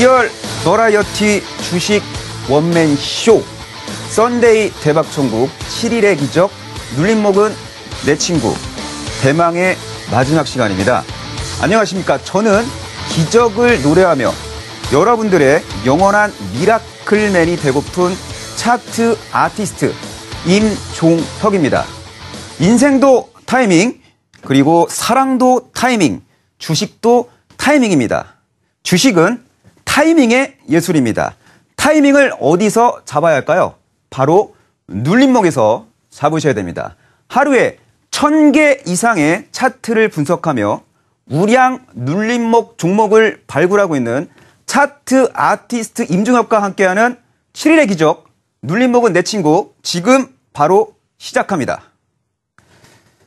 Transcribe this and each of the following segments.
리얼 버라이어티 주식 원맨 쇼 썬데이 대박 천국 7일의 기적 눌림 목은내 친구 대망의 마지막 시간입니다. 안녕하십니까? 저는 기적을 노래하며 여러분들의 영원한 미라클맨이 되고픈 차트 아티스트 임종혁입니다. 인생도 타이밍, 그리고 사랑도 타이밍, 주식도 타이밍입니다. 주식은 타이밍의 예술입니다. 타이밍을 어디서 잡아야 할까요? 바로 눌림목에서 잡으셔야 됩니다. 하루에 1000개 이상의 차트를 분석하며 우량 눌림목 종목을 발굴하고 있는 차트 아티스트 임중엽과 함께하는 7일의 기적 눌림목은 내 친구 지금 바로 시작합니다.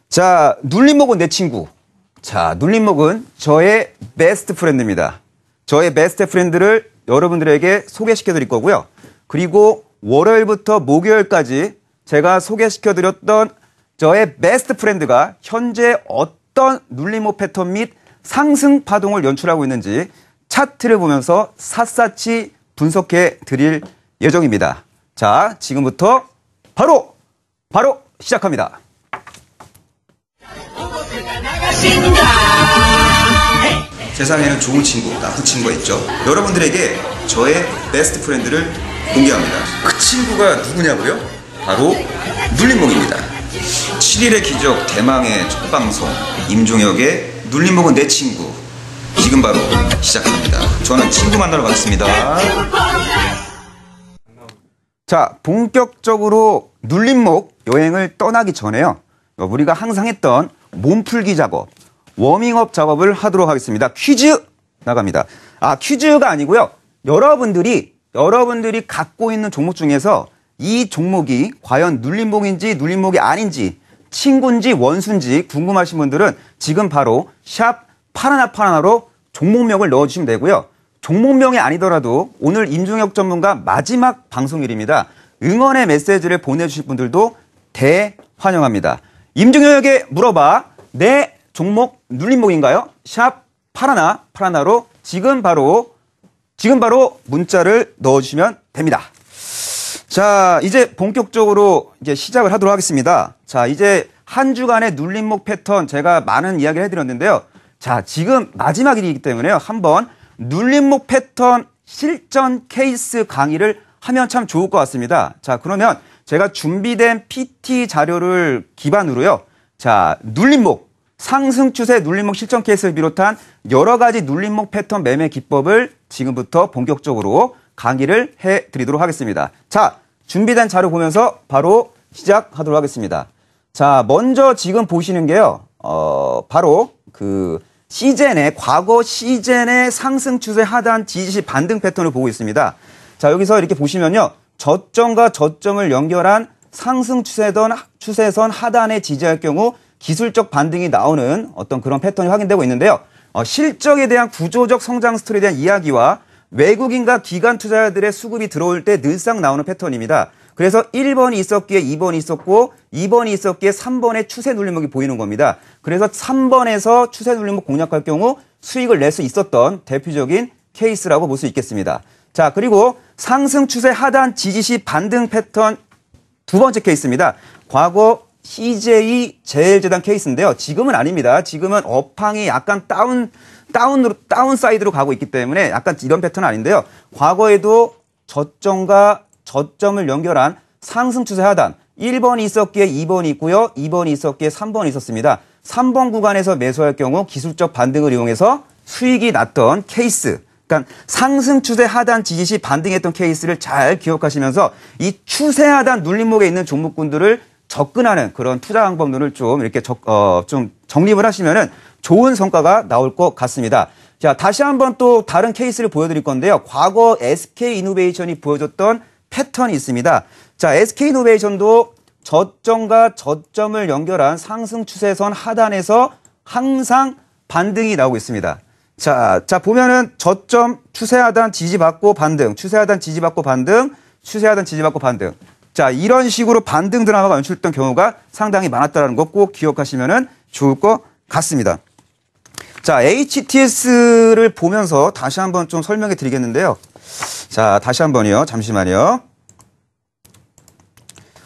자, 눌림목은 내 친구. 자, 눌림목은 저의 베스트 프렌드입니다. 저의 베스트 프렌드를 여러분들에게 소개시켜 드릴 거고요. 그리고 월요일부터 목요일까지 제가 소개시켜 드렸던 저의 베스트 프렌드가 현재 어떤 눌림목 패턴 및 상승 파동을 연출하고 있는지 차트를 보면서 샅샅이 분석해 드릴 예정입니다. 자, 지금부터 바로 바로 시작합니다. 세상에는 좋은 친구, 나쁜 그 친구가 있죠. 여러분들에게 저의 베스트 프렌드를 공개합니다. 그 친구가 누구냐고요? 바로 눌림목입니다. 7일의 기적 대망의 첫 방송 임종혁의 눌림목은 내 친구 지금 바로 시작합니다. 저는 친구 만나러 가습니다 자, 본격적으로 눌림목 여행을 떠나기 전에요. 우리가 항상 했던 몸풀기 작업 워밍업 작업을 하도록 하겠습니다. 퀴즈 나갑니다. 아, 퀴즈가 아니고요. 여러분들이 여러분들이 갖고 있는 종목 중에서 이 종목이 과연 눌림목인지 눌림목이 아닌지 친군지 원순지 궁금하신 분들은 지금 바로 샵 파라나파라나로 종목명을 넣어주시면 되고요. 종목명이 아니더라도 오늘 임종혁 전문가 마지막 방송일입니다. 응원의 메시지를 보내주실 분들도 대환영합니다. 임종혁에게 물어봐. 네, 종목 눌림목인가요? 샵 파라나 파라나로 지금 바로 지금 바로 문자를 넣어주시면 됩니다. 자 이제 본격적으로 이제 시작을 하도록 하겠습니다. 자 이제 한 주간의 눌림목 패턴 제가 많은 이야기를 해드렸는데요. 자 지금 마지막이기 때문에요. 한번 눌림목 패턴 실전 케이스 강의를 하면 참 좋을 것 같습니다. 자 그러면 제가 준비된 PT 자료를 기반으로요. 자 눌림목 상승 추세 눌림목 실전 케이스를 비롯한 여러 가지 눌림목 패턴 매매 기법을 지금부터 본격적으로 강의를 해 드리도록 하겠습니다. 자, 준비된 자료 보면서 바로 시작하도록 하겠습니다. 자, 먼저 지금 보시는 게요. 어, 바로 그 시젠의 과거 시젠의 상승 추세 하단 지지시 반등 패턴을 보고 있습니다. 자, 여기서 이렇게 보시면요. 저점과 저점을 연결한 상승 추세던 추세선 하단에 지지할 경우 기술적 반등이 나오는 어떤 그런 패턴이 확인되고 있는데요. 어, 실적에 대한 구조적 성장 스토리에 대한 이야기와 외국인과 기관 투자자들의 수급이 들어올 때 늘상 나오는 패턴입니다. 그래서 1번이 있었기에 2번이 있었고 2번이 있었기에 3번의 추세 눌림목이 보이는 겁니다. 그래서 3번에서 추세 눌림목 공략할 경우 수익을 낼 수 있었던 대표적인 케이스라고 볼 수 있겠습니다. 자, 그리고 상승 추세 하단 지지시 반등 패턴 두 번째 케이스입니다. 과거 CJ 제일재단 케이스인데요. 지금은 아닙니다. 지금은 업황이 약간 다운 다운으로 다운 사이드로 가고 있기 때문에 약간 이런 패턴은 아닌데요. 과거에도 저점과 저점을 연결한 상승 추세 하단 1번이 있었기에 2번이 있고요. 2번이 있었기에 3번이 있었습니다. 3번 구간에서 매수할 경우 기술적 반등을 이용해서 수익이 났던 케이스. 그러니까 상승 추세 하단 지지 시 반등했던 케이스를 잘 기억하시면서 이 추세 하단 눌림목에 있는 종목군들을 접근하는 그런 투자 방법론을 좀 이렇게 적, 어, 좀 정립을 하시면은 좋은 성과가 나올 것 같습니다. 자, 다시 한번 또 다른 케이스를 보여드릴 건데요. 과거 SK 이노베이션이 보여줬던 패턴이 있습니다. 자, SK 이노베이션도 저점과 저점을 연결한 상승 추세선 하단에서 항상 반등이 나오고 있습니다. 자, 자 보면은 저점 추세 하단 지지받고 반등, 추세 하단 지지받고 반등, 추세 하단 지지받고 반등. 자, 이런 식으로 반등 드라마가 연출됐던 경우가 상당히 많았다는 거 꼭 기억하시면 좋을 것 같습니다. 자, HTS를 보면서 다시 한번 좀 설명해 드리겠는데요. 자, 다시 한번요. 잠시만요.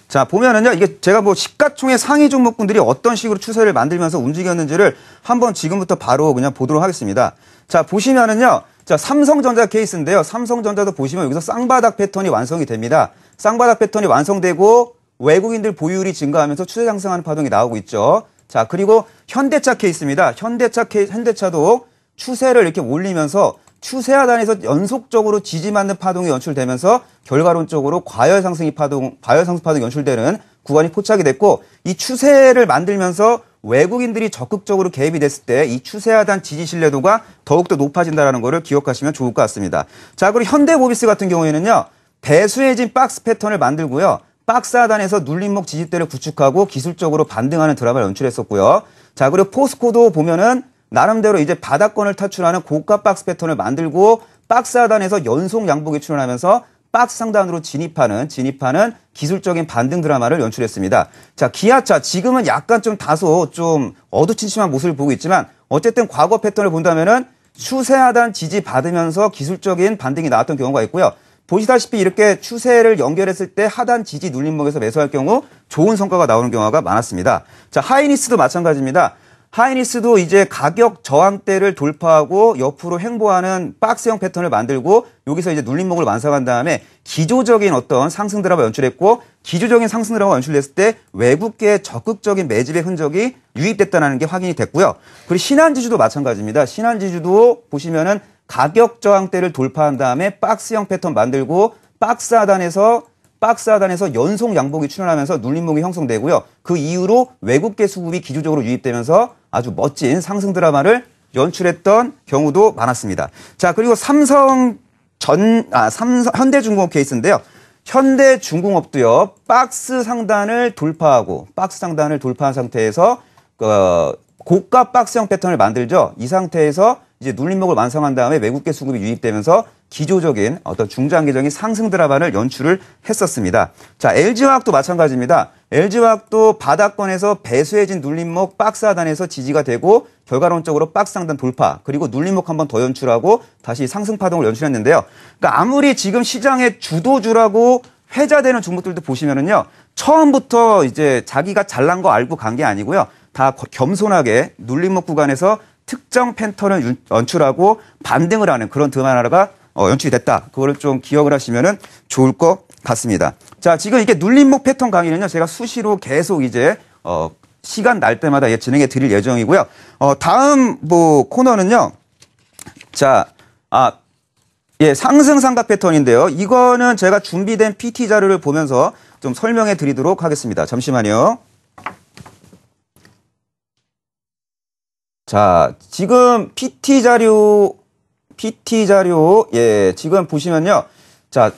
자, 보면은요. 이게 제가 뭐 시가총액 상위 종목군들이 어떤 식으로 추세를 만들면서 움직였는지를 한번 지금부터 바로 그냥 보도록 하겠습니다. 자, 보시면은요. 자, 삼성전자 케이스인데요. 삼성전자도 보시면 여기서 쌍바닥 패턴이 완성이 됩니다. 쌍바닥 패턴이 완성되고 외국인들 보유율이 증가하면서 추세 상승하는 파동이 나오고 있죠. 자, 그리고 현대차 케이스입니다. 현대차 케이스, 현대차도 추세를 이렇게 올리면서 추세 하단에서 연속적으로 지지받는 파동이 연출되면서 결과론적으로 과열 상승이 파동, 과열 상승 파동이 연출되는 구간이 포착이 됐고 이 추세를 만들면서 외국인들이 적극적으로 개입이 됐을 때 이 추세 하단 지지 신뢰도가 더욱더 높아진다라는 것을 기억하시면 좋을 것 같습니다. 자, 그리고 현대모비스 같은 경우에는요. 배수해진 박스 패턴을 만들고요. 박스 하단에서 눌림목 지지대를 구축하고 기술적으로 반등하는 드라마를 연출했었고요. 자, 그리고 포스코도 보면은 나름대로 이제 바닥권을 탈출하는 고가 박스 패턴을 만들고 박스 하단에서 연속 양복이 출현하면서 박스 상단으로 진입하는 진입하는 기술적인 반등 드라마를 연출했습니다. 자, 기아차 지금은 약간 좀 다소 좀 어두침침한 모습을 보고 있지만 어쨌든 과거 패턴을 본다면은 추세 하단 지지 받으면서 기술적인 반등이 나왔던 경우가 있고요. 보시다시피 이렇게 추세를 연결했을 때 하단 지지 눌림목에서 매수할 경우 좋은 성과가 나오는 경우가 많았습니다. 자, 하이니스도 마찬가지입니다. 하이니스도 이제 가격 저항대를 돌파하고 옆으로 횡보하는 박스형 패턴을 만들고 여기서 이제 눌림목을 완성한 다음에 기조적인 어떤 상승 드라마 연출했고 기조적인 상승 드라마 연출됐을 때 외국계 적극적인 매집의 흔적이 유입됐다는 게 확인이 됐고요. 그리고 신한지주도 마찬가지입니다. 신한지주도 보시면은 가격 저항대를 돌파한 다음에 박스형 패턴 만들고 박스 하단에서 박스 하단에서 연속 양봉이 출현하면서 눌림목이 형성되고요. 그 이후로 외국계 수급이 기조적으로 유입되면서 아주 멋진 상승 드라마를 연출했던 경우도 많았습니다. 자, 그리고 삼성 전, 아, 삼성, 현대중공업 케이스인데요. 현대중공업도요, 박스 상단을 돌파하고, 박스 상단을 돌파한 상태에서, 어, 고가 박스형 패턴을 만들죠. 이 상태에서 이제 눌림목을 완성한 다음에 외국계 수급이 유입되면서 기조적인 어떤 중장기적인 상승 드라마를 연출을 했었습니다. 자, LG화학도 마찬가지입니다. LG화학도 바닥권에서 배수해진 눌림목 박스 하단에서 지지가 되고 결과론적으로 박스 상단 돌파 그리고 눌림목 한 번 더 연출하고 다시 상승 파동을 연출했는데요. 그러니까 아무리 지금 시장의 주도주라고 회자되는 종목들도 보시면은요. 처음부터 이제 자기가 잘난 거 알고 간 게 아니고요. 다 겸손하게 눌림목 구간에서 특정 패턴을 연출하고 반등을 하는 그런 드만 하나가 어, 연출이 됐다. 그거를 좀 기억을 하시면은 좋을 것 같습니다. 자, 지금 이렇게 눌림목 패턴 강의는요, 제가 수시로 계속 이제, 어, 시간 날 때마다 진행해 드릴 예정이고요. 어, 다음 뭐 코너는요, 자, 아, 예, 상승 상각 패턴인데요. 이거는 제가 준비된 PT 자료를 보면서 좀 설명해 드리도록 하겠습니다. 잠시만요. 자, 지금 PT 자료, PT 자료, 예, 지금 보시면요. 자,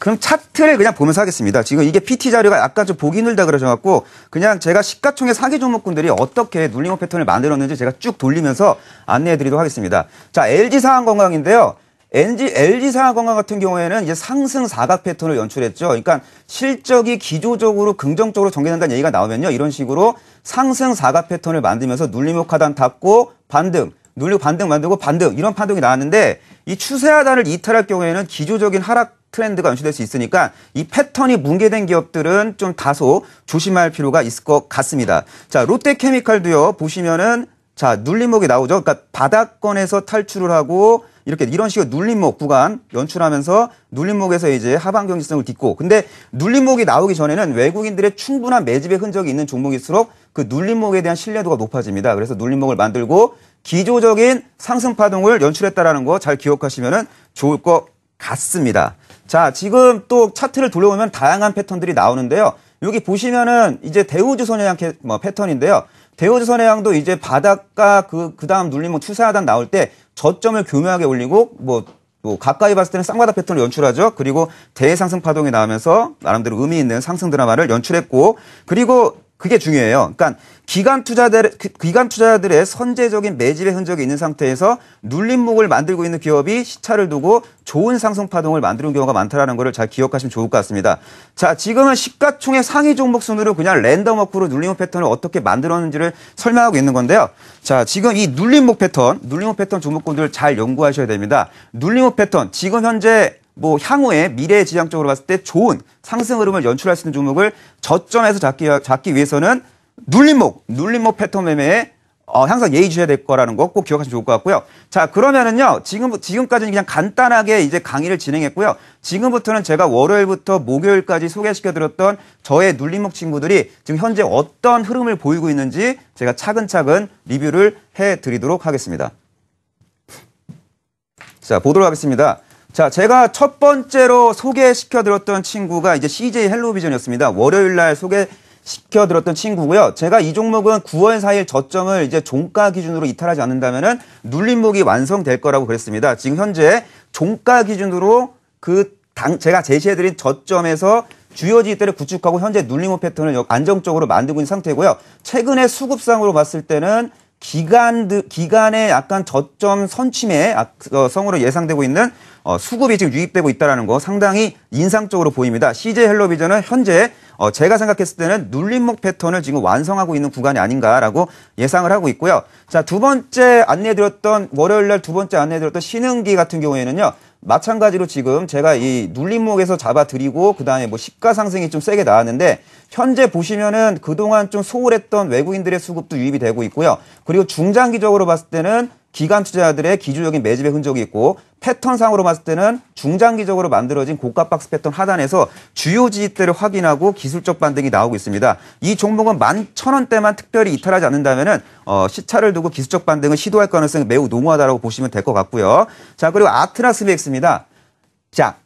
그럼 차트를 그냥 보면서 하겠습니다. 지금 이게 PT 자료가 약간 좀 보기 힘들다 그러셔갖고 그냥 제가 시가총액 사기 종목군들이 어떻게 눌림목 패턴을 만들었는지 제가 쭉 돌리면서 안내해드리도록 하겠습니다. 자, LG 사항건강인데요. LG, LG 상하건강 같은 경우에는 이제 상승 사각 패턴을 연출했죠. 그러니까 실적이 기조적으로 긍정적으로 전개된다는 얘기가 나오면요. 이런 식으로 상승 사각 패턴을 만들면서 눌림목 하단 닫고 반등, 눌리고 반등 만들고 반등 이런 판독이 나왔는데 이 추세 하단을 이탈할 경우에는 기조적인 하락 트렌드가 연출될 수 있으니까 이 패턴이 뭉개된 기업들은 좀 다소 조심할 필요가 있을 것 같습니다. 자, 롯데케미칼도요. 보시면은 자, 눌림목이 나오죠. 그러니까 바닥권에서 탈출을 하고 이렇게 이런 식으로 눌림목 구간 연출하면서 눌림목에서 이제 하방 경직성을 딛고 근데 눌림목이 나오기 전에는 외국인들의 충분한 매집의 흔적이 있는 종목일수록 그 눌림목에 대한 신뢰도가 높아집니다. 그래서 눌림목을 만들고 기조적인 상승 파동을 연출했다라는 거 잘 기억하시면은 좋을 것 같습니다. 자, 지금 또 차트를 돌려보면 다양한 패턴들이 나오는데요. 여기 보시면은 이제 대우주선녀양 뭐, 패턴인데요. 대우조 선의양도 이제 바닷가 그, 그 다음 눌림목 추세하단 나올 때 저점을 교묘하게 올리고 뭐, 뭐 가까이 봤을 때는 쌍바닥 패턴을 연출하죠. 그리고 대상승 파동이 나오면서 나름대로 의미 있는 상승 드라마를 연출했고 그리고 그게 중요해요. 그러니까 기관 투자들 그 기관 투자들의 선제적인 매집의 흔적이 있는 상태에서 눌림목을 만들고 있는 기업이 시차를 두고 좋은 상승 파동을 만드는 경우가 많다라는 것을 잘 기억하시면 좋을 것 같습니다. 자, 지금은 시가총액 상위 종목 순으로 그냥 랜덤워크로 눌림목 패턴을 어떻게 만들었는지를 설명하고 있는 건데요. 자, 지금 이 눌림목 패턴, 눌림목 패턴 종목군들을 잘 연구하셔야 됩니다. 눌림목 패턴 지금 현재 뭐 향후에 미래 지향적으로 봤을 때 좋은 상승 흐름을 연출할 수 있는 종목을 저점에서 잡기, 잡기 위해서는 눌림목, 눌림목 패턴 매매에 어, 항상 예의 주셔야 될 거라는 거 꼭 기억하시면 좋을 것 같고요. 자, 그러면은요, 지금, 지금까지는 그냥 간단하게 이제 강의를 진행했고요. 지금부터는 제가 월요일부터 목요일까지 소개시켜드렸던 저의 눌림목 친구들이 지금 현재 어떤 흐름을 보이고 있는지 제가 차근차근 리뷰를 해드리도록 하겠습니다. 자, 보도록 하겠습니다. 자, 제가 첫 번째로 소개시켜드렸던 친구가 이제 CJ 헬로비전이었습니다. 월요일 날 소개시켜드렸던 친구고요. 제가 이 종목은 9월 4일 저점을 이제 종가 기준으로 이탈하지 않는다면은 눌림목이 완성될 거라고 그랬습니다. 지금 현재 종가 기준으로 그 당, 제가 제시해드린 저점에서 주요 지대를 구축하고 현재 눌림목 패턴을 안정적으로 만들고 있는 상태고요. 최근에 수급상으로 봤을 때는 기간 기간의 약간 저점 선침의 어, 성으로 예상되고 있는 어, 수급이 지금 유입되고 있다는 거 상당히 인상적으로 보입니다. CJ 헬로비전은 현재 어, 제가 생각했을 때는 눌림목 패턴을 지금 완성하고 있는 구간이 아닌가라고 예상을 하고 있고요. 자, 두 번째 안내드렸던 월요일 날 두 번째 안내드렸던 신흥기 같은 경우에는요. 마찬가지로 지금 제가 이 눌림목에서 잡아드리고 그다음에 뭐 시가 상승이 좀 세게 나왔는데 현재 보시면은 그동안 좀 소홀했던 외국인들의 수급도 유입이 되고 있고요. 그리고 중장기적으로 봤을 때는 기관 투자자들의 기조적인 매집의 흔적이 있고 패턴상으로 봤을 때는 중장기적으로 만들어진 고가 박스 패턴 하단에서 주요 지지대를 확인하고 기술적 반등이 나오고 있습니다. 이 종목은 만 천원대만 특별히 이탈하지 않는다면 어, 시차를 두고 기술적 반등을 시도할 가능성이 매우 농후하다고 보시면 될 것 같고요. 자 그리고 아트라스 비엑스입니다자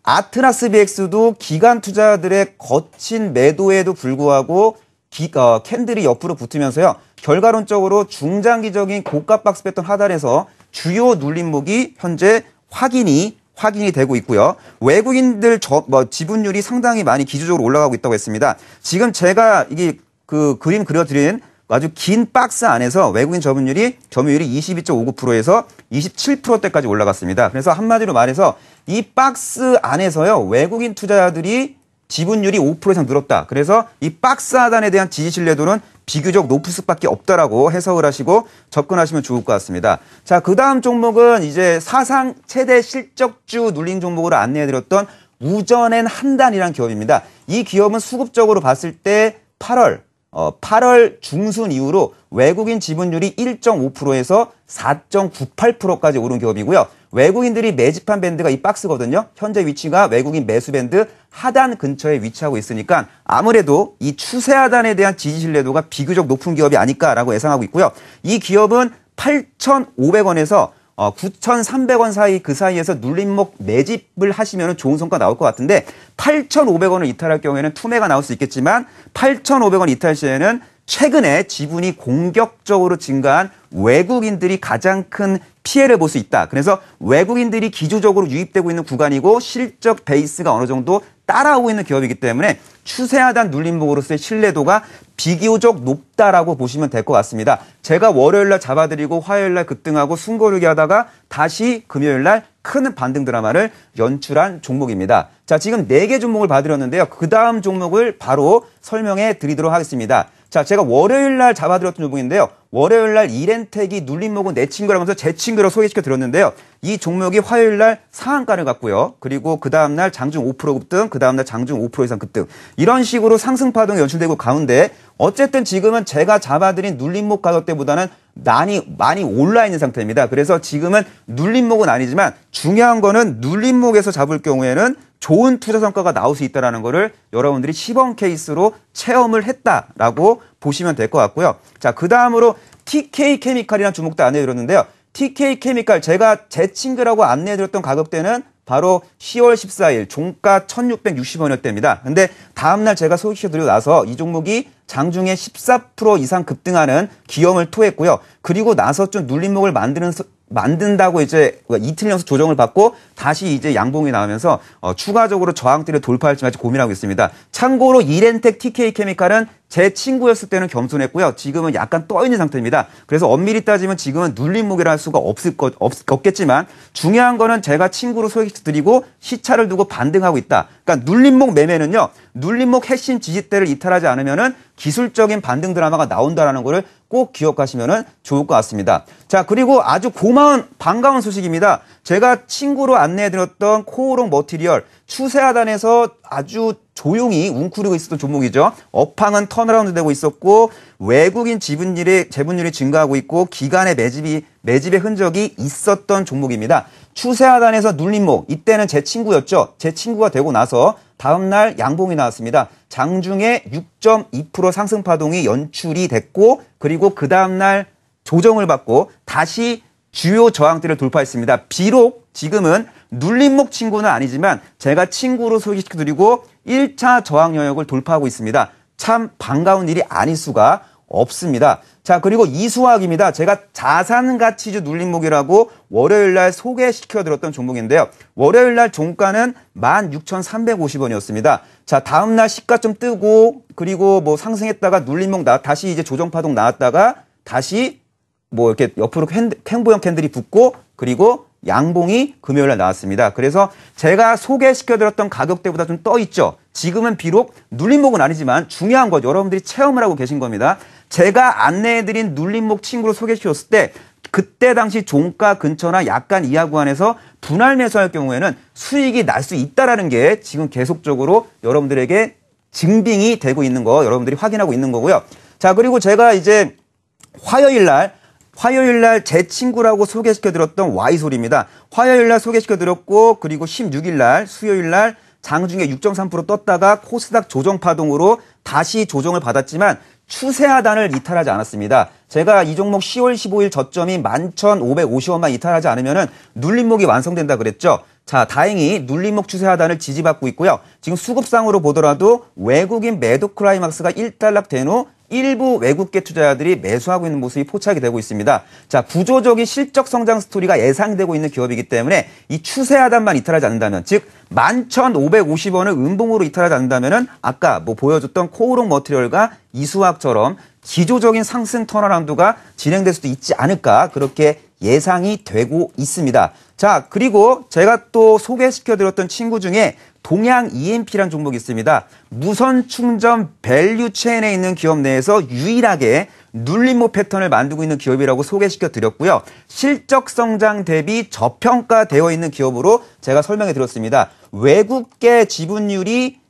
아트라스 비엑스도 기관 투자들의 거친 매도에도 불구하고 기, 어, 캔들이 옆으로 붙으면서요. 결과론적으로 중장기적인 고가 박스패턴 하단에서 주요 눌림목이 현재 확인이 확인이 되고 있고요. 외국인들 저, 뭐, 지분율이 상당히 많이 기조적으로 올라가고 있다고 했습니다. 지금 제가 이게 그 그림 그려드린 아주 긴 박스 안에서 외국인 점유율이 점유율이 22.59%에서 27%대까지 올라갔습니다. 그래서 한마디로 말해서 이 박스 안에서요 외국인 투자자들이 지분율이 5% 이상 늘었다. 그래서 이 박스 하단에 대한 지지 신뢰도는 비교적 높을 수밖에 없다라고 해석을 하시고 접근하시면 좋을 것 같습니다. 자, 그 다음 종목은 이제 사상 최대 실적주 눌린 종목으로 안내해드렸던 우전엔 한단이란 기업입니다. 이 기업은 수급적으로 봤을 때 8월, 어, 8월 중순 이후로 외국인 지분율이 1.5%에서 4.98%까지 오른 기업이고요. 외국인들이 매집한 밴드가 이 박스거든요. 현재 위치가 외국인 매수 밴드 하단 근처에 위치하고 있으니까 아무래도 이 추세 하단에 대한 지지 신뢰도가 비교적 높은 기업이 아닐까라고 예상하고 있고요. 이 기업은 8,500원에서 9,300원 어, 사이 그 사이에서 눌림목 매집을 하시면 좋은 성과 나올 것 같은데 8,500원을 이탈할 경우에는 투매가 나올 수 있겠지만 8,500원 이탈 시에는 최근에 지분이 공격적으로 증가한 외국인들이 가장 큰 피해를 볼 수 있다. 그래서 외국인들이 기조적으로 유입되고 있는 구간이고 실적 베이스가 어느 정도 따라오고 있는 기업이기 때문에 추세하단 눌림목으로서의 신뢰도가 비교적 높다라고 보시면 될 것 같습니다. 제가 월요일날 잡아드리고 화요일날 급등하고 숨고르기 하다가 다시 금요일날 큰 반등 드라마를 연출한 종목입니다. 자, 지금 4개 종목을 봐드렸는데요. 그 다음 종목을 바로 설명해 드리도록 하겠습니다. 자, 제가 월요일 날 잡아드렸던 종목인데요. 월요일 날 이렌텍이 눌림목은 내 친구라면서 제 친구로 소개시켜 드렸는데요. 이 종목이 화요일 날 상한가를 갔고요. 그리고 그 다음 날 장중 5% 급등, 그 다음 날 장중 5% 이상 급등. 이런 식으로 상승 파동이 연출되고 가운데 어쨌든 지금은 제가 잡아드린 눌림목 가격대보다는 많이 많이 올라 있는 상태입니다. 그래서 지금은 눌림목은 아니지만 중요한 거는 눌림목에서 잡을 경우에는 좋은 투자 성과가 나올 수 있다라는 거를 여러분들이 시범 케이스로 체험을 했다라고 보시면 될 것 같고요. 자, 그다음으로 TK 케미칼이라는 주목도 안내 드렸는데요. TK 케미칼 제가 제 친구라고 안내해 드렸던 가격대는 바로 10월 14일 종가 1660원이었답니다. 근데 다음날 제가 소식시켜드리고 나서 이 종목이 장중에 14% 이상 급등하는 기염을 토했고요. 그리고 나서 좀 눌림목을 만드는 만든다고 이제 이틀 연속 조정을 받고 다시 이제 양봉이 나오면서 어, 추가적으로 저항대를 돌파할지 말지 고민하고 있습니다. 참고로 이렌텍 TK 케미칼은 제 친구였을 때는 겸손했고요. 지금은 약간 떠 있는 상태입니다. 그래서 엄밀히 따지면 지금은 눌림목이라 할 수가 없을 것 없, 없겠지만 중요한 거는 제가 친구로 소개시드리고 켜 시차를 두고 반등하고 있다. 그러니까 눌림목 매매는요. 눌림목 핵심 지지대를 이탈하지 않으면은 기술적인 반등 드라마가 나온다라는 거를 꼭 기억하시면은 좋을 것 같습니다. 자, 그리고 아주 고마운 반가운 소식입니다. 제가 친구로 안내해 드렸던 코오롱 머티리얼 추세 하단에서 아주 조용히 웅크리고 있었던 종목이죠. 업황은 턴어라운드 되고 있었고 외국인 지분율이 재분율이 증가하고 있고 기간의 매집이 매집의 흔적이 있었던 종목입니다. 추세하단에서 눌림목 이때는 제 친구였죠. 제 친구가 되고 나서 다음날 양봉이 나왔습니다. 장중에 6.2% 상승 파동이 연출이 됐고 그리고 그 다음날 조정을 받고 다시 주요 저항대를 돌파했습니다. 비록 지금은 눌림목 친구는 아니지만 제가 친구로 소개시켜드리고 1차 저항 영역을 돌파하고 있습니다. 참 반가운 일이 아닐 수가 없습니다. 자, 그리고 이수학입니다. 제가 자산가치주 눌림목이라고 월요일날 소개시켜드렸던 종목인데요. 월요일날 종가는 16,350원이었습니다. 자, 다음날 시가 좀 뜨고, 그리고 뭐 상승했다가 눌림목 나, 다시 이제 조정파동 나왔다가 다시 뭐 이렇게 옆으로 캔, 횡보형 캔들이 붙고, 그리고 양봉이 금요일 날 나왔습니다. 그래서 제가 소개시켜드렸던 가격대보다 좀 떠 있죠. 지금은 비록 눌림목은 아니지만 중요한 것 여러분들이 체험을 하고 계신 겁니다. 제가 안내해드린 눌림목 친구를 소개시켰을 때 그때 당시 종가 근처나 약간 이하 구간에서 분할 매수할 경우에는 수익이 날 수 있다라는 게 지금 계속적으로 여러분들에게 증빙이 되고 있는 거 여러분들이 확인하고 있는 거고요. 자 그리고 제가 이제 화요일 날 화요일 날 제 친구라고 소개시켜드렸던 와이 Y솔입니다. 화요일 날 소개시켜드렸고 그리고 16일 날 수요일 날 장중에 6.3% 떴다가 코스닥 조정 파동으로 다시 조정을 받았지만 추세 하단을 이탈하지 않았습니다. 제가 이 종목 10월 15일 저점인 11,550원만 이탈하지 않으면 눌림목이 완성된다 그랬죠. 자, 다행히 눌림목 추세 하단을 지지받고 있고요. 지금 수급상으로 보더라도 외국인 매도 클라이막스가 1달락 된후 일부 외국계 투자자들이 매수하고 있는 모습이 포착이 되고 있습니다. 자, 구조적인 실적 성장 스토리가 예상되고 있는 기업이기 때문에 이 추세 하단만 이탈하지 않는다면, 즉, 11,550원을 은봉으로 이탈하지 않는다면, 아까 뭐 보여줬던 코오롱 머티리얼과 이수학처럼 기조적인 상승 턴어라운드가 진행될 수도 있지 않을까, 그렇게 예상이 되고 있습니다. 자, 그리고 제가 또 소개시켜드렸던 친구 중에 동양 EMP라는 종목이 있습니다. 무선 충전 밸류 체인에 있는 기업 내에서 유일하게 눌림목 패턴을 만들고 있는 기업이라고 소개시켜 드렸고요. 실적 성장 대비 저평가되어 있는 기업으로 제가 설명해 드렸습니다. 외국계 지분율이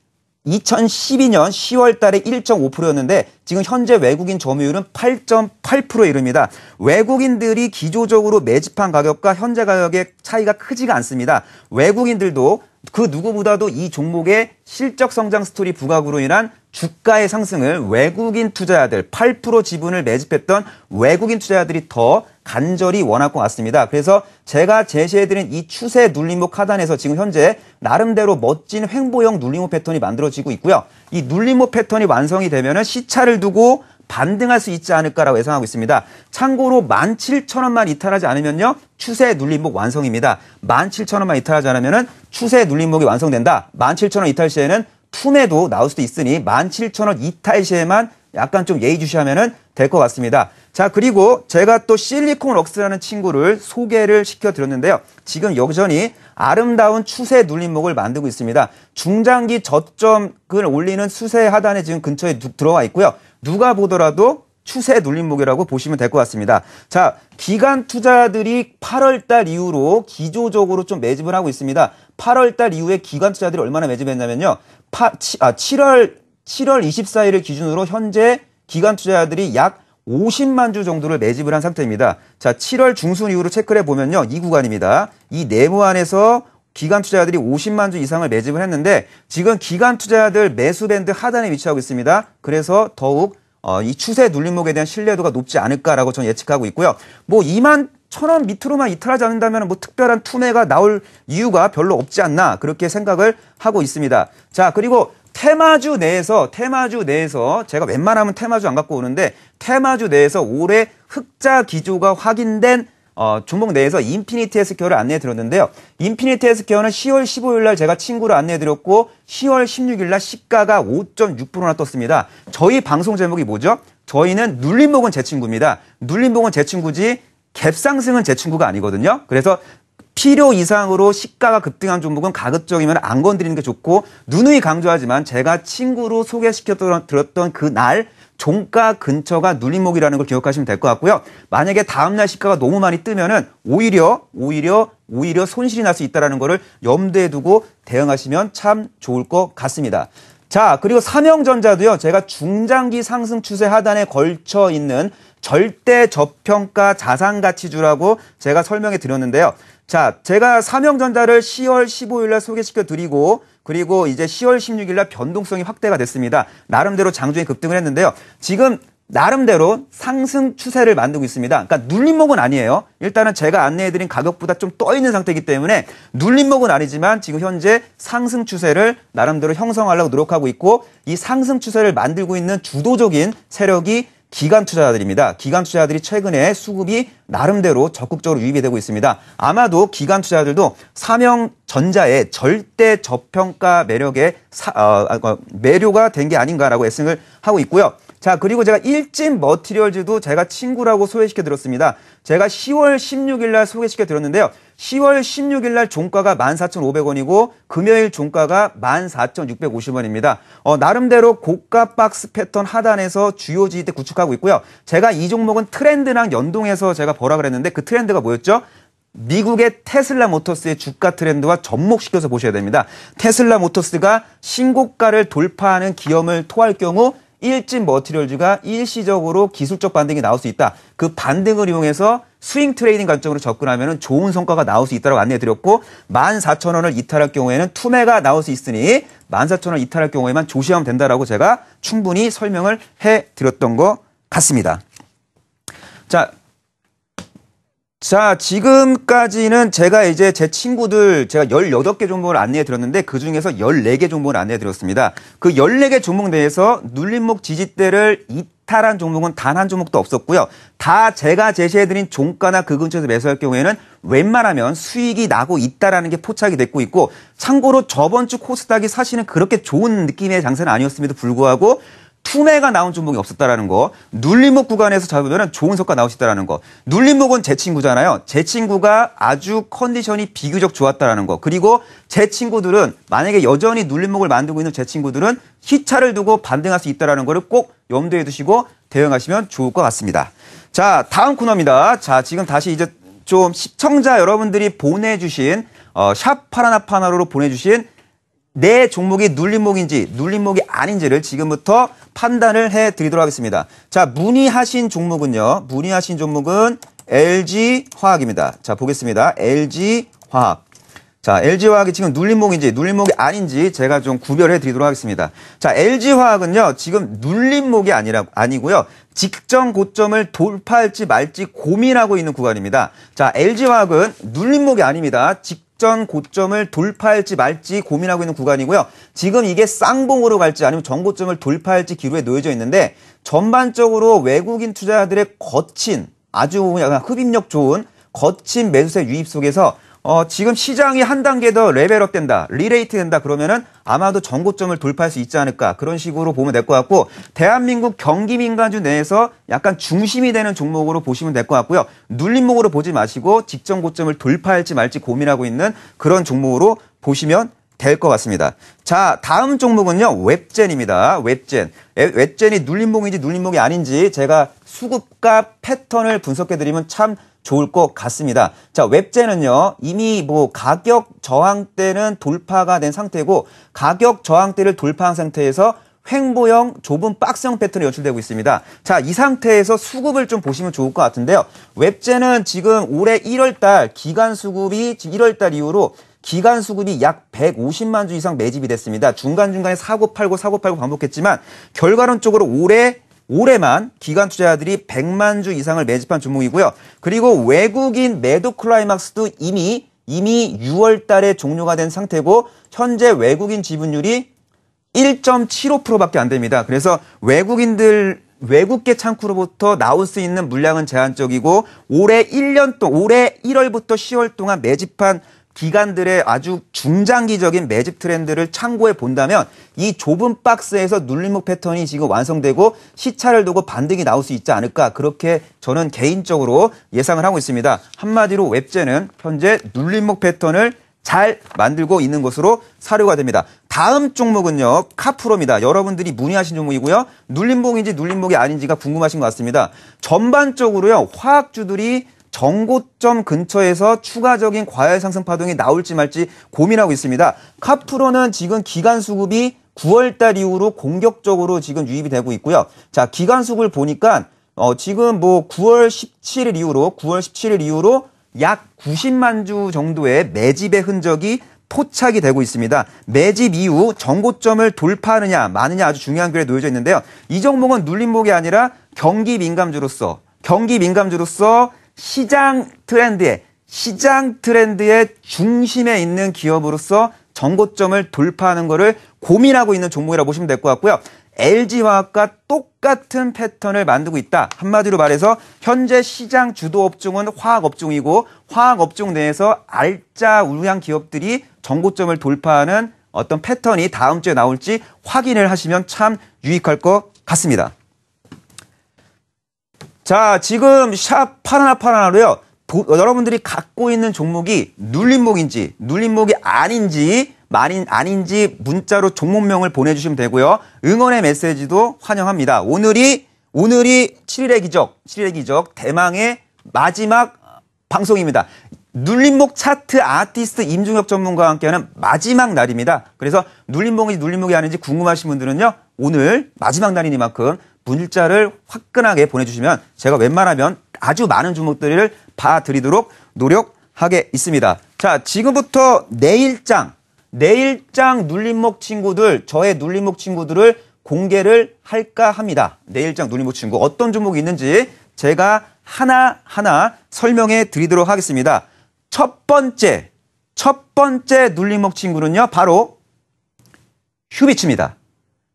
2012년 10월 달에 1.5%였는데 지금 현재 외국인 점유율은 8.8%에 이릅니다. 외국인들이 기조적으로 매집한 가격과 현재 가격의 차이가 크지가 않습니다. 외국인들도 그 누구보다도 이 종목의 실적 성장 스토리 부각으로 인한 주가의 상승을 외국인 투자자들 8% 지분을 매집했던 외국인 투자자들이 더 간절히 원하고왔습니다 그래서 제가 제시해드린 이 추세 눌림목 하단에서 지금 현재 나름대로 멋진 횡보형 눌림목 패턴이 만들어지고 있고요. 이 눌림목 패턴이 완성이 되면 시차를 두고 반등할 수 있지 않을까라고 예상하고 있습니다. 참고로 17,000원만 이탈하지 않으면요. 추세 눌림목 완성입니다. 17,000원만 이탈하지 않으면 추세 눌림목이 완성된다. 17,000원 이탈 시에는 품에도 나올 수도 있으니 17,000원 이탈 시에만 약간 좀 예의주시하면 될 것 같습니다. 자, 그리고 제가 또 실리콘 럭스라는 친구를 소개를 시켜드렸는데요. 지금 여전히 아름다운 추세 눌림목을 만들고 있습니다. 중장기 저점을 올리는 수세 하단에 지금 근처에 들어와 있고요. 누가 보더라도 추세 눌림목이라고 보시면 될 것 같습니다. 자, 기간 투자들이 8월달 이후로 기조적으로 좀 매집을 하고 있습니다. 8월달 이후에 기간 투자들이 얼마나 매집했냐면요. 파, 치, 아, 7월, 7월 24일을 기준으로 현재 기간 투자들이 약 50만 주 정도를 매집을 한 상태입니다. 자, 7월 중순 이후로 체크를 해보면요. 이 구간입니다. 이 네모 안에서 기관 투자자들이 50만 주 이상을 매집을 했는데 지금 기관 투자자들 매수 밴드 하단에 위치하고 있습니다. 그래서 더욱 어, 이 추세 눌림목에 대한 신뢰도가 높지 않을까라고 저는 예측하고 있고요. 뭐 2만 1 천원 밑으로만 이탈하지 않는다면 뭐 특별한 투매가 나올 이유가 별로 없지 않나 그렇게 생각을 하고 있습니다. 자 그리고 테마주 내에서 테마주 내에서 제가 웬만하면 테마주 안 갖고 오는데 테마주 내에서 올해 흑자 기조가 확인된 어, 종목 내에서 인피니티 에스케어를 안내해 드렸는데요. 인피니티 에스케어는 10월 15일 날 제가 친구를 안내해 드렸고 10월 16일 날 시가가 5.6%나 떴습니다. 저희 방송 제목이 뭐죠? 저희는 눌림목은 제 친구입니다. 눌림목은 제 친구지 갭상승은 제 친구가 아니거든요. 그래서 필요 이상으로 시가가 급등한 종목은 가급적이면 안 건드리는 게 좋고 누누이 강조하지만 제가 친구로 소개시켜 드렸던 그날 종가 근처가 눌림목이라는 걸 기억하시면 될 것 같고요. 만약에 다음날 시가가 너무 많이 뜨면은 오히려 오히려 오히려 손실이 날 수있다는 것을 염두에 두고 대응하시면 참 좋을 것 같습니다. 자, 그리고 삼형전자도요, 제가 중장기 상승 추세 하단에 걸쳐 있는 절대 저평가 자산가치주라고 제가 설명해 드렸는데요. 자, 제가 삼형전자를 10월 15일날 소개시켜 드리고, 그리고 이제 10월 16일 날 변동성이 확대가 됐습니다. 나름대로 장중에 급등을 했는데요. 지금 나름대로 상승 추세를 만들고 있습니다. 그러니까 눌림목은 아니에요. 일단은 제가 안내해드린 가격보다 좀 떠있는 상태이기 때문에 눌림목은 아니지만 지금 현재 상승 추세를 나름대로 형성하려고 노력하고 있고 이 상승 추세를 만들고 있는 주도적인 세력이 기관 투자자들입니다. 기관 투자자들이 최근에 수급이 나름대로 적극적으로 유입이 되고 있습니다. 아마도 기관 투자자들도 삼명전자의 절대 저평가 매력에 사, 어, 아, 어 매료가 된 게 아닌가라고 애승을 하고 있고요. 자, 그리고 제가 일진 머티리얼즈도 제가 친구라고 소개시켜 드렸습니다. 제가 10월 16일 날 소개시켜 드렸는데요. 10월 16일 날 종가가 14,500원이고 금요일 종가가 14,650원입니다. 어, 나름대로 고가 박스 패턴 하단에서 주요 지대 구축하고 있고요. 제가 이 종목은 트렌드랑 연동해서 제가 보라 그랬는데 그 트렌드가 뭐였죠? 미국의 테슬라 모터스의 주가 트렌드와 접목시켜서 보셔야 됩니다. 테슬라 모터스가 신고가를 돌파하는 기염을 토할 경우 일진 머티리얼즈가 일시적으로 기술적 반등이 나올 수 있다. 그 반등을 이용해서 스윙 트레이딩 관점으로 접근하면 좋은 성과가 나올 수 있다고 안내해 드렸고 14,000원을 이탈할 경우에는 투매가 나올 수 있으니 14,000원 이탈할 경우에만 조심하면 된다라고 제가 충분히 설명을 해 드렸던 것 같습니다. 자, 자, 지금까지는 제가 이제 제 친구들 제가 18개 종목을 안내해 드렸는데 그 중에서 14개 종목을 안내해 드렸습니다. 그 14개 종목 내에서 눌림목 지지대를 이탈한 종목은 단 한 종목도 없었고요. 다 제가 제시해 드린 종가나 그 근처에서 매수할 경우에는 웬만하면 수익이 나고 있다라는 게 포착이 됐고 있고 참고로 저번 주 코스닥이 사실은 그렇게 좋은 느낌의 장세는 아니었음에도 불구하고 투매가 나온 종목이 없었다라는 거, 눌림목 구간에서 잡으면 좋은 석가 나오수다라는 거, 눌림목은 제 친구잖아요. 제 친구가 아주 컨디션이 비교적 좋았다라는 거, 그리고 제 친구들은 만약에 여전히 눌림목을 만들고 있는 제 친구들은 시차를 두고 반등할 수 있다라는 거를 꼭 염두에 두시고 대응하시면 좋을 것 같습니다. 자, 다음 코너입니다. 자, 지금 다시 이제 좀 시청자 여러분들이 보내주신 어, 샵 파라나파나로로 보내주신 내 종목이 눌림목인지 눌림목이 아닌지를 지금부터 판단을 해드리도록 하겠습니다. 자, 문의하신 종목은요. 문의하신 종목은 LG화학입니다. 자, 보겠습니다. LG화학. 자, LG화학이 지금 눌림목인지 눌림목이 아닌지 제가 좀 구별해 드리도록 하겠습니다. 자, LG화학은요. 지금 눌림목이 아니라 아니고요. 직전 고점을 돌파할지 말지 고민하고 있는 구간입니다. 자, LG화학은 눌림목이 아닙니다. 직 직전 고점을 돌파할지 말지 고민하고 있는 구간이고요. 지금 이게 쌍봉으로 갈지 아니면 전고점을 돌파할지 기로에 놓여져 있는데 전반적으로 외국인 투자자들의 거친 아주 흡입력 좋은 거친 매수세 유입 속에서 어, 지금 시장이 한 단계 더 레벨업 된다, 리레이트 된다 그러면은 아마도 전고점을 돌파할 수 있지 않을까 그런 식으로 보면 될 것 같고 대한민국 경기 민간주 내에서 약간 중심이 되는 종목으로 보시면 될 것 같고요 눌림목으로 보지 마시고 직전 고점을 돌파할지 말지 고민하고 있는 그런 종목으로 보시면 될 것 같습니다. 자, 다음 종목은요, 웹젠입니다. 웹젠. 웹젠이 눌림목인지 눌림목이 아닌지 제가 수급과 패턴을 분석해드리면 참 좋을 것 같습니다. 자, 웹제는요, 이미 뭐 가격 저항대는 돌파가 된 상태고, 가격 저항대를 돌파한 상태에서 횡보형 좁은 박스형 패턴이 연출되고 있습니다. 자, 이 상태에서 수급을 좀 보시면 좋을 것 같은데요. 웹제는 지금 올해 1월달 기간 수급이 1월달 이후로 기간 수급이 약 150만 주 이상 매집이 됐습니다. 중간중간에 사고 팔고 사고 팔고 반복했지만 결과론적으로 올해 올해만 기관 투자자들이 100만 주 이상을 매집한 종목이고요. 그리고 외국인 매도 클라이막스도 이미 이미 6월 달에 종료가 된 상태고 현재 외국인 지분율이 1.75%밖에 안 됩니다. 그래서 외국인들 외국계 창구로부터 나올 수 있는 물량은 제한적이고 올해 1년 동 올해 1월부터 10월 동안 매집한 기관들의 아주 중장기적인 매집 트렌드를 참고해 본다면 이 좁은 박스에서 눌림목 패턴이 지금 완성되고 시차를 두고 반등이 나올 수 있지 않을까 그렇게 저는 개인적으로 예상을 하고 있습니다. 한마디로 웹제는 현재 눌림목 패턴을 잘 만들고 있는 것으로 사료가 됩니다. 다음 종목은요, 카프로입니다. 여러분들이 문의하신 종목이고요. 눌림목인지 눌림목이 아닌지가 궁금하신 것 같습니다. 전반적으로요, 화학주들이 정고점 근처에서 추가적인 과열 상승 파동이 나올지 말지 고민하고 있습니다. 카프로는 지금 기간 수급이 9월달 이후로 공격적으로 지금 유입이 되고 있고요. 자, 기간 수급을 보니까 어, 지금 뭐 9월 17일 이후로 9월 17일 이후로 약 90만 주 정도의 매집의 흔적이 포착이 되고 있습니다. 매집 이후 정고점을 돌파하느냐 마느냐 아주 중요한 길에 놓여져 있는데요. 이 종목은 눌림목이 아니라 경기 민감주로서 경기 민감주로서 시장 트렌드에 시장 트렌드의 중심에 있는 기업으로서 전고점을 돌파하는 것을 고민하고 있는 종목이라고 보시면 될 것 같고요. LG화학과 똑같은 패턴을 만들고 있다. 한마디로 말해서 현재 시장 주도 업종은 화학 업종이고 화학 업종 내에서 알짜 우량 기업들이 전고점을 돌파하는 어떤 패턴이 다음 주에 나올지 확인을 하시면 참 유익할 것 같습니다. 자, 지금 샵 파나파나로요. 여러분들이 갖고 있는 종목이 눌림목인지 눌림목이 아닌지 말인 아닌지 문자로 종목명을 보내주시면 되고요. 응원의 메시지도 환영합니다. 오늘이 오늘이 7일의 기적, 7일의 기적 대망의 마지막 방송입니다. 눌림목 차트 아티스트 임중혁 전문가와 함께하는 마지막 날입니다. 그래서 눌림목인지 눌림목이 아닌지 궁금하신 분들은요. 오늘 마지막 날이니만큼 문자를 화끈하게 보내주시면 제가 웬만하면 아주 많은 주목들을 봐드리도록 노력하게 있습니다. 자, 지금부터 내일장, 내일장 눌림목 친구들, 저의 눌림목 친구들을 공개를 할까 합니다. 내일장 눌림목 친구, 어떤 종목이 있는지 제가 하나하나 설명해 드리도록 하겠습니다. 첫 번째, 첫 번째 눌림목 친구는요, 바로 휴비치입니다.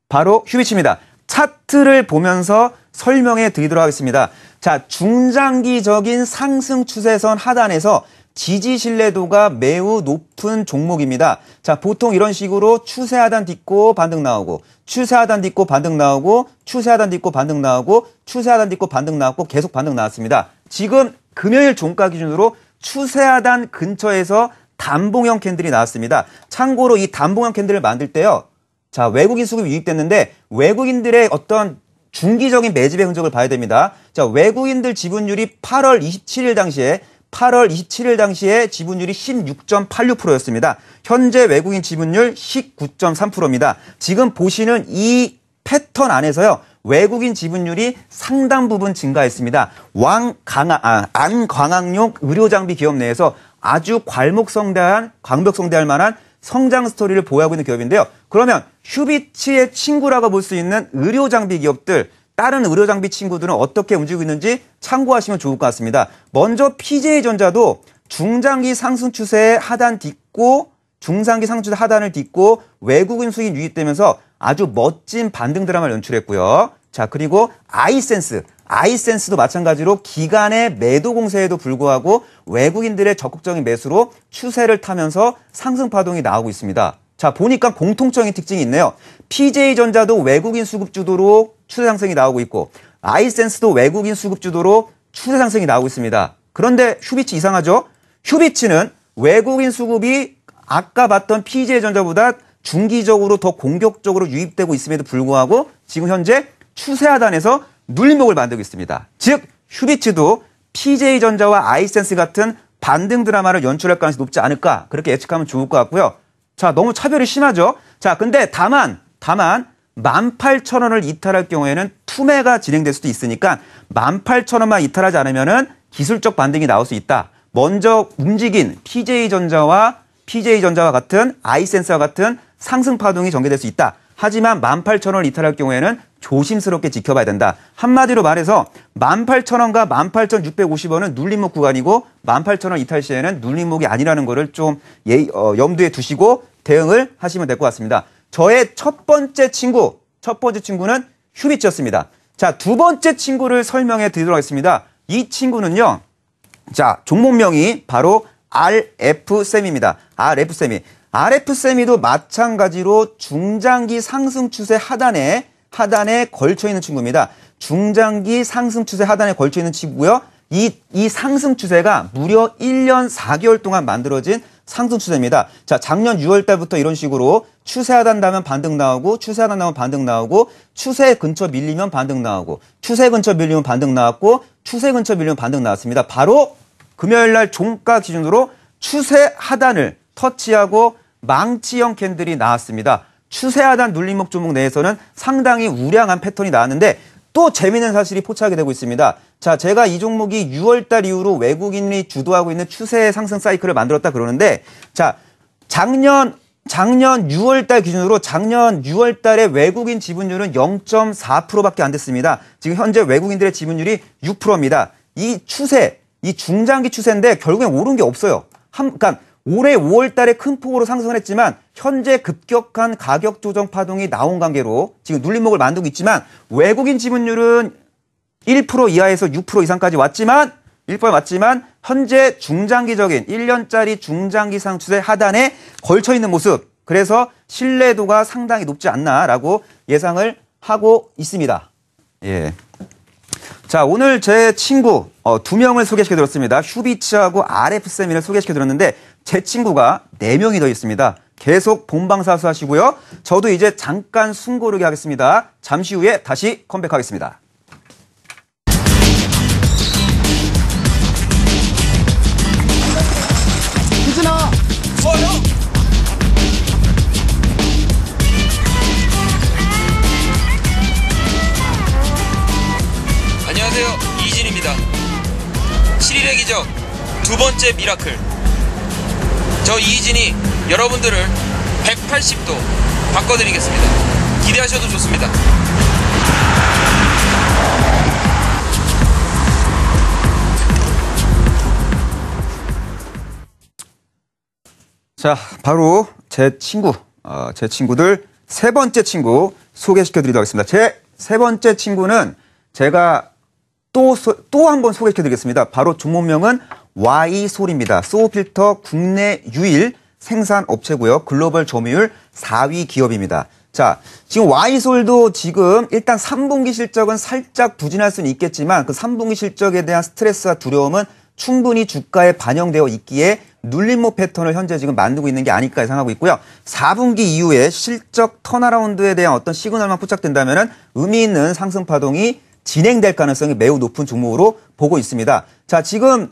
바로 휴비치입니다. 차트를 보면서 설명해 드리도록 하겠습니다. 자, 중장기적인 상승 추세선 하단에서 지지 신뢰도가 매우 높은 종목입니다. 자, 보통 이런 식으로 추세 하단 딛고 반등 나오고, 추세 하단 딛고 반등 나오고, 추세 하단 딛고 반등 나오고, 추세 하단 딛고 반등 나왔고, 계속 반등 나왔습니다. 지금 금요일 종가 기준으로 추세 하단 근처에서 단봉형 캔들이 나왔습니다. 참고로 이 단봉형 캔들을 만들 때요. 자, 외국인 수급이 유입됐는데 외국인들의 어떤 중기적인 매집의 흔적을 봐야 됩니다. 자, 외국인들 지분율이 8월 27일 당시에 8월 27일 당시에 지분율이 16.86%였습니다. 현재 외국인 지분율 19.3%입니다. 지금 보시는 이 패턴 안에서요. 외국인 지분율이 상당 부분 증가했습니다. 왕강아 안광학용 의료장비 기업 내에서 아주 괄목성대한 광벽성대할 만한 성장 스토리를 보유하고 있는 기업인데요. 그러면 휴비치의 친구라고 볼 수 있는 의료 장비 기업들 다른 의료 장비 친구들은 어떻게 움직이고 있는지 참고하시면 좋을 것 같습니다. 먼저 PJ전자도 중장기 상승 추세의 하단 딛고 중장기 상승 추세 하단을 딛고 외국인 수익 유입되면서 아주 멋진 반등 드라마를 연출했고요. 자, 그리고 아이센스 아이센스도 마찬가지로 기간의 매도 공세에도 불구하고 외국인들의 적극적인 매수로 추세를 타면서 상승 파동이 나오고 있습니다. 자, 보니까 공통적인 특징이 있네요. PJ전자도 외국인 수급 주도로 추세 상승이 나오고 있고 아이센스도 외국인 수급 주도로 추세 상승이 나오고 있습니다. 그런데 휴비치 이상하죠? 휴비치는 외국인 수급이 아까 봤던 PJ전자보다 중기적으로 더 공격적으로 유입되고 있음에도 불구하고 지금 현재 추세 하단에서 눌림목을 만들고 있습니다. 즉 휴리츠도 PJ전자와 아이센스 같은 반등 드라마를 연출할 가능성이 높지 않을까 그렇게 예측하면 좋을 것 같고요. 자 너무 차별이 심하죠. 자 근데 다만 다만 18,000원을 이탈할 경우에는 투매가 진행될 수도 있으니까 18,000원만 이탈하지 않으면은 기술적 반등이 나올 수 있다. 먼저 움직인 PJ전자와 PJ전자와 같은 아이센스와 같은 상승 파동이 전개될 수 있다. 하지만 18,000원을 이탈할 경우에는 조심스럽게 지켜봐야 된다. 한마디로 말해서 18,000원과 18,650원은 눌림목 구간이고 18,000원 이탈 시에는 눌림목이 아니라는 것을 좀 예, 어, 염두에 두시고 대응을 하시면 될 것 같습니다. 저의 첫 번째 친구, 첫 번째 친구는 휴비치였습니다. 자, 두 번째 친구를 설명해 드리도록 하겠습니다. 이 친구는요. 자, 종목명이 바로 r f 세미입니다 r f 세미 r f 세미도 마찬가지로 중장기 상승 추세 하단에 하단에 걸쳐 있는 친구입니다. 중장기 상승 추세 하단에 걸쳐 있는 친구고요. 이, 이 상승 추세가 무려 1년 4개월 동안 만들어진 상승 추세입니다. 자, 작년 6월 달부터 이런 식으로 추세 하단 나면 반등 나오고 추세 하단 나면 반등 나오고 추세 근처 밀리면 반등 나오고 추세 근처 밀리면 반등 나왔고 추세 근처 밀리면 반등 나왔습니다. 바로 금요일 날 종가 기준으로 추세 하단을 터치하고 망치형 캔들이 나왔습니다. 추세하단 눌림목 종목 내에서는 상당히 우량한 패턴이 나왔는데 또 재미있는 사실이 포착이 되고 있습니다. 자, 제가 이 종목이 6월달 이후로 외국인이 주도하고 있는 추세의 상승 사이클을 만들었다 그러는데 자, 작년 작년 6월달 기준으로 작년 6월달에 외국인 지분율은 0.4%밖에 안 됐습니다. 지금 현재 외국인들의 지분율이 6%입니다. 이 추세, 이 중장기 추세인데 결국엔 오른 게 없어요. 한, 그러니까 올해 5월 달에 큰 폭으로 상승을 했지만 현재 급격한 가격 조정 파동이 나온 관계로 지금 눌림목을 만들고 있지만 외국인 지분율은 1% 이하에서 6% 이상까지 왔지만 1% 왔지만 현재 중장기적인 1년짜리 중장기 상추세 하단에 걸쳐 있는 모습. 그래서 신뢰도가 상당히 높지 않나라고 예상을 하고 있습니다. 예. 자, 오늘 제 친구 어, 두 명을 소개시켜 드렸습니다. 휴비츠하고 r f 세미를 소개시켜 드렸는데 제 친구가 4명이 더 있습니다. 계속 본방사수 하시고요. 저도 이제 잠깐 숨 고르게 하겠습니다. 잠시 후에 다시 컴백하겠습니다. 안녕하세요. 이진입니다. 7일의 기적 두 번째 미라클 저 이희진이 여러분들을 180도 바꿔드리겠습니다. 기대하셔도 좋습니다. 자, 바로 제 친구, 어, 제 친구들 세 번째 친구 소개시켜 드리도록 하겠습니다. 제 세 번째 친구는 제가 또, 또한 번 소개시켜 드리겠습니다. 바로 종목명은 Y 솔입니다. 소호 필터 국내 유일 생산 업체고요. 글로벌 점유율 4위 기업입니다. 자, 지금 와이솔도 지금 일단 3분기 실적은 살짝 부진할 수는 있겠지만 그 3분기 실적에 대한 스트레스와 두려움은 충분히 주가에 반영되어 있기에 눌림모 패턴을 현재 지금 만들고 있는 게 아닐까 예상하고 있고요. 4분기 이후에 실적 턴어라운드에 대한 어떤 시그널만 포착된다면 의미 있는 상승 파동이 진행될 가능성이 매우 높은 종목으로 보고 있습니다. 자, 지금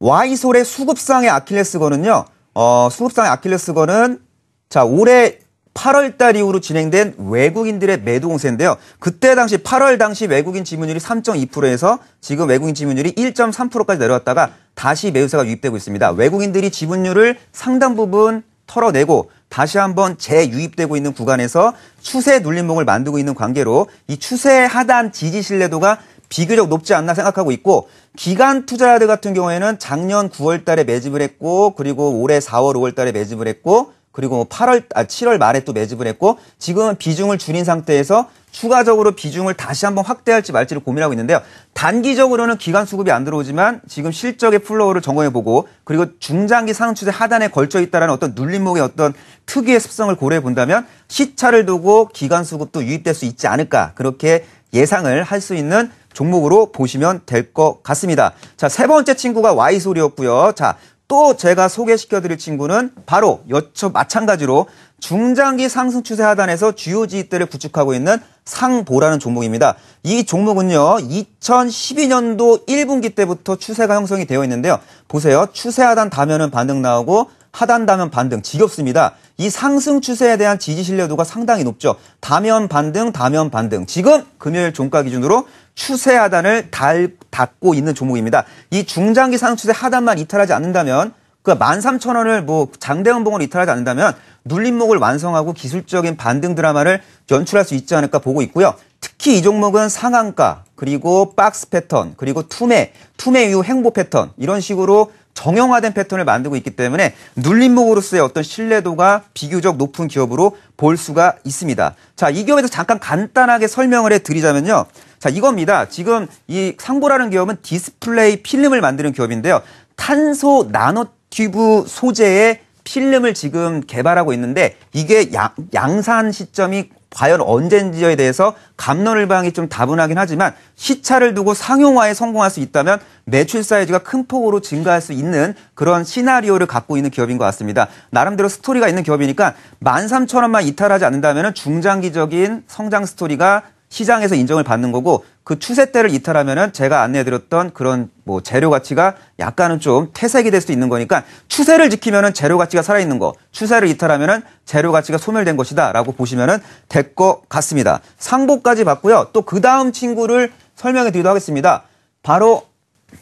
와이솔의 수급상의 아킬레스건은요. 어, 수급상의 아킬레스건은 자 올해 8월달 이후로 진행된 외국인들의 매도 공세인데요. 그때 당시 8월 당시 외국인 지분율이 3.2%에서 지금 외국인 지분율이 1.3%까지 내려왔다가 다시 매수세가 유입되고 있습니다. 외국인들이 지분율을 상당 부분 털어내고 다시 한번 재유입되고 있는 구간에서 추세 눌림목을 만들고 있는 관계로 이 추세 하단 지지 신뢰도가 비교적 높지 않나 생각하고 있고 기간 투자자들 같은 경우에는 작년 9월 달에 매집을 했고 그리고 올해 4월 5월 달에 매집을 했고 그리고 8월 뭐 아 7월 말에 또 매집을 했고 지금은 비중을 줄인 상태에서 추가적으로 비중을 다시 한번 확대할지 말지를 고민하고 있는데요. 단기적으로는 기간 수급이 안 들어오지만 지금 실적의 플로우를 점검해 보고 그리고 중장기 상 추세 하단에 걸쳐 있다는 어떤 눌림목의 어떤 특유의 습성을 고려해 본다면 시차를 두고 기간 수급도 유입될 수 있지 않을까 그렇게 예상을 할 수 있는 종목으로 보시면 될 것 같습니다. 자, 세 번째 친구가 y 소리였고요 자, 또 제가 소개시켜 드릴 친구는 바로 여초 마찬가지로 중장기 상승 추세 하단에서 주요 지지대를 구축하고 있는 상보라는 종목입니다. 이 종목은요. 2012년도 1분기 때부터 추세가 형성이 되어 있는데요. 보세요. 추세 하단 다면은 반등 나오고 하단 다면 반등 지겹습니다. 이 상승 추세에 대한 지지 신뢰도가 상당히 높죠. 다면 반등, 다면 반등. 지금 금요일 종가 기준으로 추세 하단을 달, 닫고 있는 종목입니다. 이 중장기 상추세 하단만 이탈하지 않는다면 그 그러니까 13,000원을 뭐장대원봉을 이탈하지 않는다면 눌림목을 완성하고 기술적인 반등 드라마를 연출할 수 있지 않을까 보고 있고요. 특히 이 종목은 상한가 그리고 박스 패턴 그리고 투매 투매 이후 행보 패턴 이런 식으로 정형화된 패턴을 만들고 있기 때문에 눌림목으로서의 어떤 신뢰도가 비교적 높은 기업으로 볼 수가 있습니다. 자, 이 기업에 서 잠깐 간단하게 설명을 해 드리자면요. 자, 이겁니다. 지금 이상보라는 기업은 디스플레이 필름을 만드는 기업인데요. 탄소 나노튜브 소재의 필름을 지금 개발하고 있는데 이게 양, 양산 시점이 과연 언젠지에 대해서 감론을 방이 좀 다분하긴 하지만 시차를 두고 상용화에 성공할 수 있다면 매출 사이즈가 큰 폭으로 증가할 수 있는 그런 시나리오를 갖고 있는 기업인 것 같습니다. 나름대로 스토리가 있는 기업이니까 13,000원만 이탈하지 않는다면 중장기적인 성장 스토리가 시장에서 인정을 받는 거고 그 추세대를 이탈하면은 제가 안내해드렸던 그런 뭐 재료 가치가 약간은 좀 퇴색이 될 수도 있는 거니까 추세를 지키면은 재료 가치가 살아있는 거 추세를 이탈하면은 재료 가치가 소멸된 것이다라고 보시면은 될것 같습니다. 상보까지 봤고요. 또 그 다음 친구를 설명해 드리도록 하겠습니다. 바로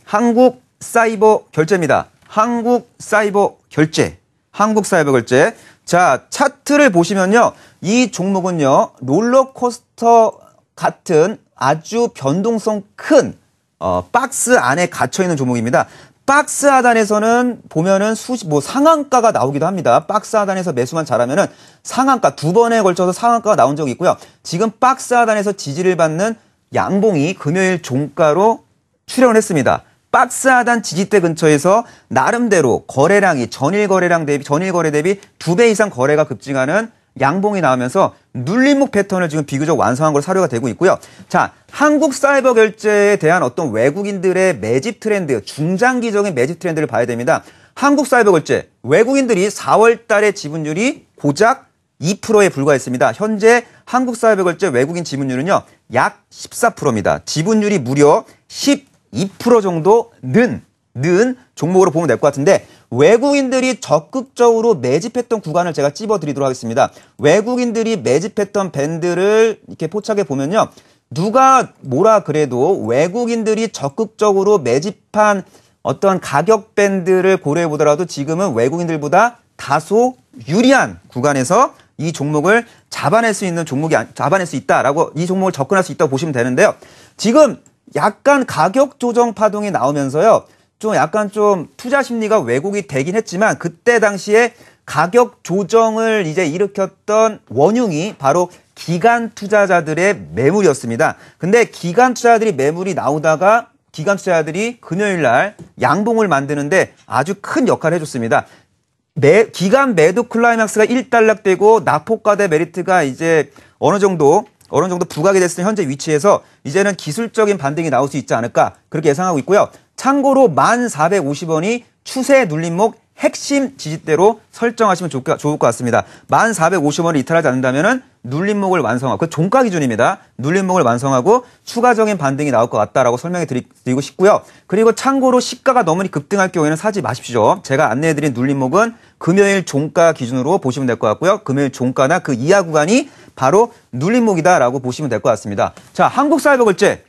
한국 사이버 결제입니다. 한국 사이버 결제. 한국 사이버 결제. 자, 차트를 보시면요. 이 종목은요. 롤러코스터 같은 아주 변동성 큰 어, 박스 안에 갇혀 있는 종목입니다. 박스 하단에서는 보면은 수십 뭐 상한가가 나오기도 합니다. 박스 하단에서 매수만 잘하면은 상한가 두 번에 걸쳐서 상한가가 나온 적이 있고요. 지금 박스 하단에서 지지를 받는 양봉이 금요일 종가로 출현을 했습니다. 박스 하단 지지대 근처에서 나름대로 거래량이 전일 거래량 대비 전일 거래 대비 두 배 이상 거래가 급증하는 양봉이 나오면서 눌림목 패턴을 지금 비교적 완성한 걸로 사료가 되고 있고요. 자, 한국 사이버 결제에 대한 어떤 외국인들의 매집 트렌드, 중장기적인 매집 트렌드를 봐야 됩니다. 한국 사이버 결제, 외국인들이 4월 달에 지분율이 고작 2%에 불과했습니다. 현재 한국 사이버 결제 외국인 지분율은요, 약 14%입니다. 지분율이 무려 12% 정도 는, 는 종목으로 보면 될 것 같은데, 외국인들이 적극적으로 매집했던 구간을 제가 찝어드리도록 하겠습니다. 외국인들이 매집했던 밴드를 이렇게 포착해 보면요. 누가 뭐라 그래도 외국인들이 적극적으로 매집한 어떤 가격 밴드를 고려해 보더라도 지금은 외국인들보다 다소 유리한 구간에서 이 종목을 잡아낼 수 있는 종목이 잡아낼 수 있다라고 이 종목을 접근할 수 있다고 보시면 되는데요. 지금 약간 가격 조정 파동이 나오면서요. 좀 약간 좀 투자 심리가 왜곡이 되긴 했지만 그때 당시에 가격 조정을 이제 일으켰던 원흉이 바로 기간 투자자들의 매물이었습니다. 근데 기간 투자자들이 매물이 나오다가 기간 투자자들이 금요일 날 양봉을 만드는데 아주 큰 역할을 해줬습니다. 매, 기간 매도 클라이막스가 1단락되고 낙폭과 대 메리트가 이제 어느 정도 어느 정도 부각이 됐을 현재 위치에서 이제는 기술적인 반등이 나올 수 있지 않을까 그렇게 예상하고 있고요. 참고로 1450원이 추세 눌림목 핵심 지지대로 설정하시면 좋, 좋을 것 같습니다. 1450원을 이탈하지 않는다면 눌림목을 완성하고 그 종가 기준입니다. 눌림목을 완성하고 추가적인 반등이 나올 것 같다라고 설명해 드리, 고 싶고요. 그리고 참고로 시가가 너무 급등할 경우에는 사지 마십시오. 제가 안내해드린 눌림목은 금요일 종가 기준으로 보시면 될 것 같고요. 금요일 종가나 그 이하 구간이 바로 눌림목이다라고 보시면 될 것 같습니다. 자, 한국사회버을제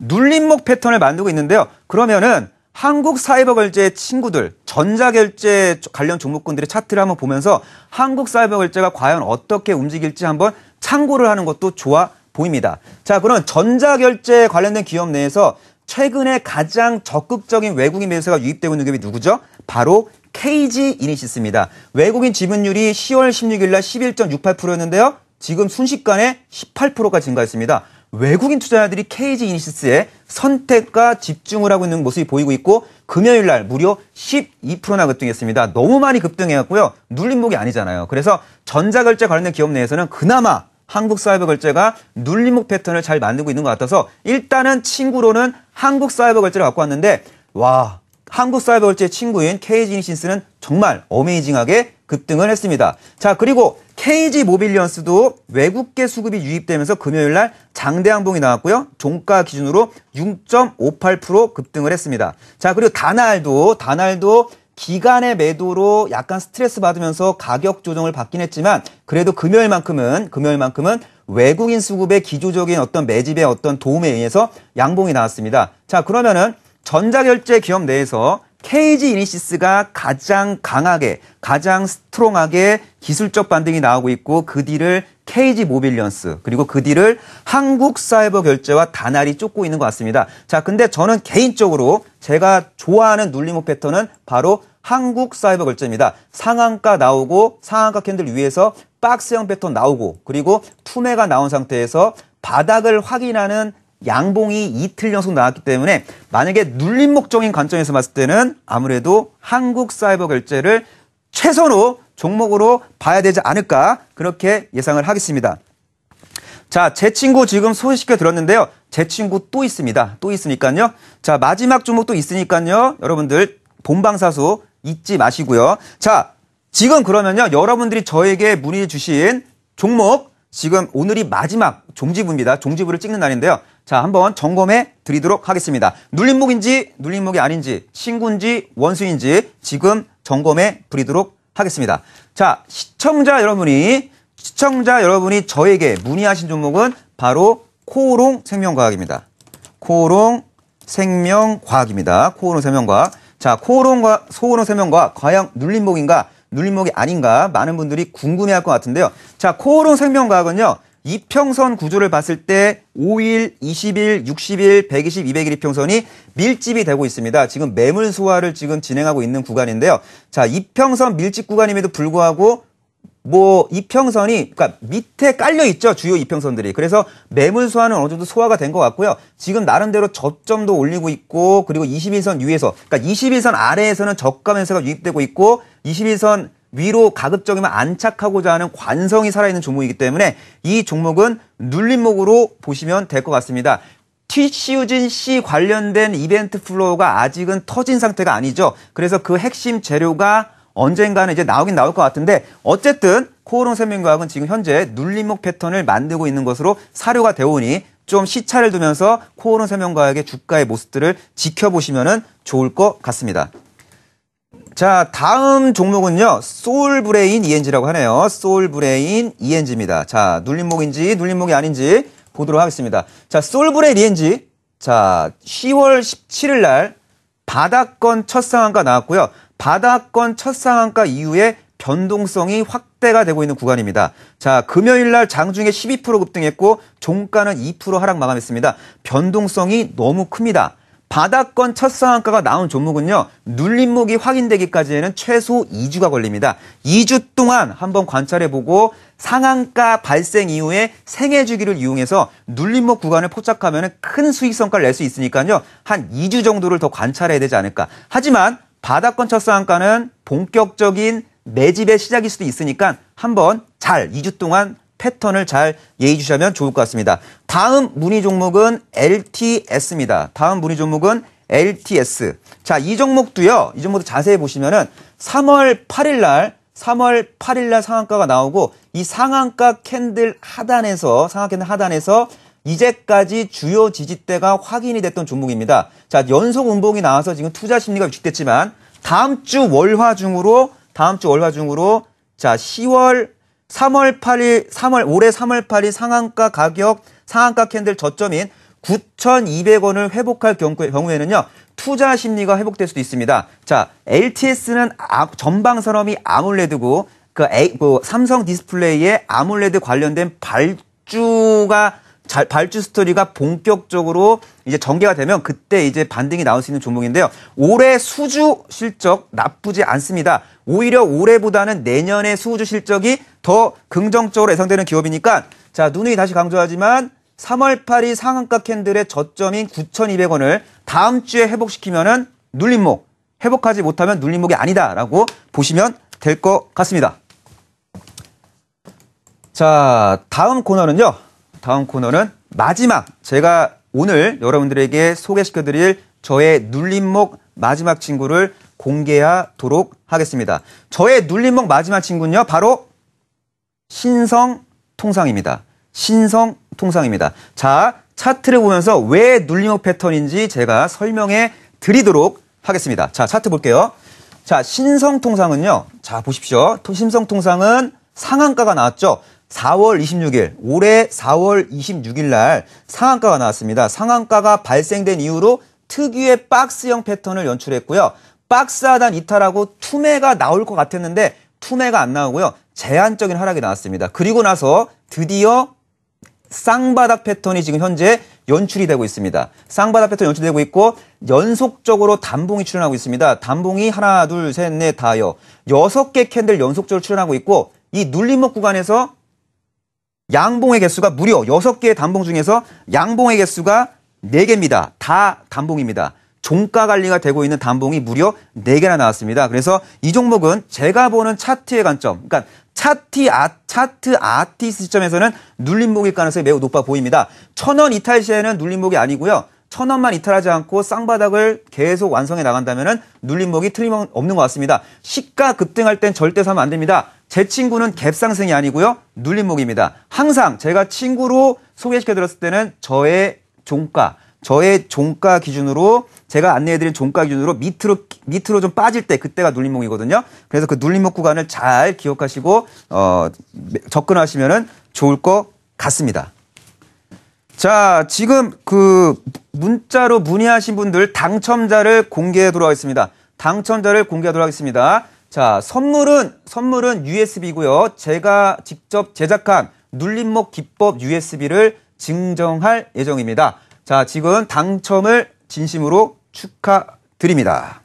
눌림목 패턴을 만들고 있는데요. 그러면은 한국 사이버결제 친구들, 전자결제 관련 종목군들의 차트를 한번 보면서 한국 사이버결제가 과연 어떻게 움직일지 한번 참고를 하는 것도 좋아 보입니다. 자, 그럼 전자결제 관련된 기업 내에서 최근에 가장 적극적인 외국인 매수가 유입되고 있는 기업이 누구죠? 바로 KG 이니시스입니다. 외국인 지분율이 10월 16일 날 11.68%였는데요. 지금 순식간에 18%가 증가했습니다. 외국인 투자자들이 KG 이니시스의 선택과 집중을 하고 있는 모습이 보이고 있고 금요일 날 무려 12%나 급등했습니다. 너무 많이 급등해갖고요. 눌림목이 아니잖아요. 그래서 전자결제 관련된 기업 내에서는 그나마 한국사이버결제가 눌림목 패턴을 잘 만들고 있는 것 같아서 일단은 친구로는 한국사이버결제를 갖고 왔는데 와 한국사이버결제 친구인 KG이니신스는 정말 어메이징하게 급등을 했습니다. 자 그리고 KG 모빌리언스도 외국계 수급이 유입되면서 금요일 날 장대항봉이 나왔고요. 종가 기준으로 6.58% 급등을 했습니다. 자, 그리고 다날도 다날도 기간의 매도로 약간 스트레스 받으면서 가격 조정을 받긴 했지만 그래도 금요일만큼은 금요일만큼은 외국인 수급의 기조적인 어떤 매집의 어떤 도움에 의해서 양봉이 나왔습니다. 자, 그러면은 전자결제 기업 내에서 KG 이니시스가 가장 강하게, 가장 스트롱하게 기술적 반등이 나오고 있고 그 뒤를 KG 모빌리언스 그리고 그 뒤를 한국 사이버 결제와 다날이 쫓고 있는 것 같습니다. 자, 근데 저는 개인적으로 제가 좋아하는 눌림목 패턴은 바로 한국 사이버 결제입니다. 상한가 나오고 상한가 캔들 위에서 박스형 패턴 나오고 그리고 투매가 나온 상태에서 바닥을 확인하는 양봉이 이틀 연속 나왔기 때문에 만약에 눌림목적인 관점에서 봤을 때는 아무래도 한국 사이버 결제를 최선으로 종목으로 봐야 되지 않을까 그렇게 예상을 하겠습니다. 자, 제 친구 지금 소개시켜 드렸는데요. 제 친구 또 있습니다. 또 있으니까요. 자, 마지막 종목도 있으니까요. 여러분들 본방사수 잊지 마시고요. 자, 지금 그러면요. 여러분들이 저에게 문의해 주신 종목 지금 오늘이 마지막 종지부입니다. 종지부를 찍는 날인데요. 자, 한번 점검해 드리도록 하겠습니다. 눌림목인지 눌림목이 아닌지 친구인지 원수인지 지금 점검해 드리도록 하겠습니다. 자, 시청자 여러분이 시청자 여러분이 저에게 문의하신 종목은 바로 코오롱 생명과학입니다. 코오롱 생명과학입니다. 코오롱 생명과학. 자, 코오롱과 소오롱 생명과학 과연 눌림목인가 눌림목이 아닌가 많은 분들이 궁금해할 것 같은데요. 자, 코오롱 생명과학은요. 이평선 구조를 봤을 때 5일, 20일, 60일, 120, 200일 이평선이 밀집이 되고 있습니다. 지금 매물 소화를 지금 진행하고 있는 구간인데요. 자, 이평선 밀집 구간임에도 불구하고 뭐 이평선이 그러니까 밑에 깔려 있죠 주요 이평선들이 그래서 매물 소화는 어느 정도 소화가 된 것 같고요 지금 나름대로 저점도 올리고 있고 그리고 21선 위에서 그러니까 21선 아래에서는 저가 매수가 유입되고 있고 21선 위로 가급적이면 안착하고자 하는 관성이 살아있는 종목이기 때문에 이 종목은 눌림목으로 보시면 될 것 같습니다. t c 우진 C 관련된 이벤트 플로어가 아직은 터진 상태가 아니죠. 그래서 그 핵심 재료가 언젠가는 이제 나오긴 나올 것 같은데 어쨌든 코오롱 생명과학은 지금 현재 눌림목 패턴을 만들고 있는 것으로 사료가 되오니 좀 시차를 두면서 코오롱 생명과학의 주가의 모습들을 지켜보시면 좋을 것 같습니다. 자, 다음 종목은요. 소울 브레인 ENG라고 하네요. 소울 브레인 ENG입니다. 자, 눌림목인지 눌림목이 아닌지 보도록 하겠습니다. 자, 소울 브레인 ENG. 자, 10월 17일 날 바닥권 첫 상한가 나왔고요. 바닥권 첫 상한가 이후에 변동성이 확대가 되고 있는 구간입니다. 자, 금요일 날 장중에 12% 급등했고 종가는 2% 하락 마감했습니다. 변동성이 너무 큽니다. 바닷건첫 상한가가 나온 종목은요. 눌림목이 확인되기까지는 최소 2주가 걸립니다. 2주 동안 한번 관찰해보고 상한가 발생 이후에 생애 주기를 이용해서 눌림목 구간을 포착하면 큰 수익성과를 낼 수 있으니까요. 한 2주 정도를 더 관찰해야 되지 않을까. 하지만 바닷건첫 상한가는 본격적인 매집의 시작일 수도 있으니까 한번 잘 2주 동안 패턴을 잘 예의주시하면 좋을 것 같습니다. 다음 문의 종목은 LTS입니다. 다음 문의 종목은 LTS. 자, 이 종목도요. 이 종목도 자세히 보시면은 3월 8일 날 3월 8일 날 상한가가 나오고 이 상한가 캔들 하단에서 상한가 캔들 하단에서 이제까지 주요 지지대가 확인이 됐던 종목입니다. 자, 연속 운봉이 나와서 지금 투자 심리가 위축됐지만 다음 주 월화 중으로 다음 주 월화 중으로 자, 10월 3월 8일, 3월, 올해 3월 8일 상한가 가격, 상한가 캔들 저점인 9,200원을 회복할 경우에는요, 투자 심리가 회복될 수도 있습니다. 자, LTS는 아, 전방 산업이 아몰레드고, 그, 에, 그 삼성 디스플레이에 아몰레드 관련된 발주가 잘, 발주 스토리가 본격적으로 이제 전개가 되면 그때 이제 반등이 나올 수 있는 종목인데요. 올해 수주 실적 나쁘지 않습니다. 오히려 올해보다는 내년의 수주 실적이 더 긍정적으로 예상되는 기업이니까 자, 누누이 다시 강조하지만 3월 8일 상한가 캔들의 저점인 9,200원을 다음 주에 회복시키면은 눌림목, 회복하지 못하면 눌림목이 아니다라고 보시면 될 것 같습니다. 자, 다음 코너는요. 다음 코너는 마지막 제가 오늘 여러분들에게 소개시켜드릴 저의 눌림목 마지막 친구를 공개하도록 하겠습니다. 저의 눌림목 마지막 친구는요, 바로 신성 통상입니다. 신성 통상입니다. 자, 차트를 보면서 왜 눌림목 패턴인지 제가 설명해 드리도록 하겠습니다. 자, 차트 볼게요. 자, 신성 통상은요, 자, 보십시오. 신성 통상은 상한가가 나왔죠. 4월 26일, 올해 4월 26일 날 상한가가 나왔습니다. 상한가가 발생된 이후로 특유의 박스형 패턴을 연출했고요. 박스 하단 이탈하고 투매가 나올 것 같았는데 투매가 안 나오고요. 제한적인 하락이 나왔습니다. 그리고 나서 드디어 쌍바닥 패턴이 지금 현재 연출이 되고 있습니다. 쌍바닥 패턴 연출되고 있고 연속적으로 단봉이 출현하고 있습니다. 단봉이 하나, 둘, 셋, 넷, 다여 여섯 개 캔들 연속적으로 출현하고 있고 이 눌림목 구간에서 양봉의 개수가 무려 6개의 단봉 중에서 양봉의 개수가 4개입니다. 다 단봉입니다. 종가 관리가 되고 있는 단봉이 무려 4개나 나왔습니다. 그래서 이 종목은 제가 보는 차트의 관점, 그러니까 차트, 아, 차트 아티스 시점에서는 눌림목일 가능성이 매우 높아 보입니다. 천원 이탈 시에는 눌림목이 아니고요. 천원만 이탈하지 않고 쌍바닥을 계속 완성해 나간다면 눌림목이 틀림없는 것 같습니다. 시가 급등할 땐 절대 사면 안 됩니다. 제 친구는 갭상승이 아니고요. 눌림목입니다. 항상 제가 친구로 소개시켜 드렸을 때는 저의 종가, 저의 종가 기준으로 제가 안내해드린 종가 기준으로 밑으로 밑으로 좀 빠질 때 그때가 눌림목이거든요. 그래서 그 눌림목 구간을 잘 기억하시고 어, 접근하시면은 좋을 것 같습니다. 자, 지금 그 문자로 문의하신 분들 당첨자를 공개해 돌아가겠습니다. 당첨자를 공개하도록 하겠습니다. 자, 선물은 선물은 USB고요. 제가 직접 제작한 눌림목 기법 USB를 증정할 예정입니다. 자, 지금 당첨을 진심으로 축하드립니다.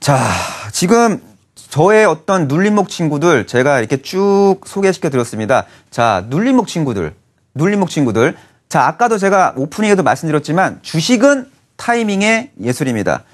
자, 지금 저의 어떤 눌림목 친구들 제가 이렇게 쭉 소개시켜 드렸습니다. 자, 눌림목 친구들, 눌림목 친구들. 자, 아까도 제가 오프닝에도 말씀드렸지만 주식은 타이밍의 예술입니다.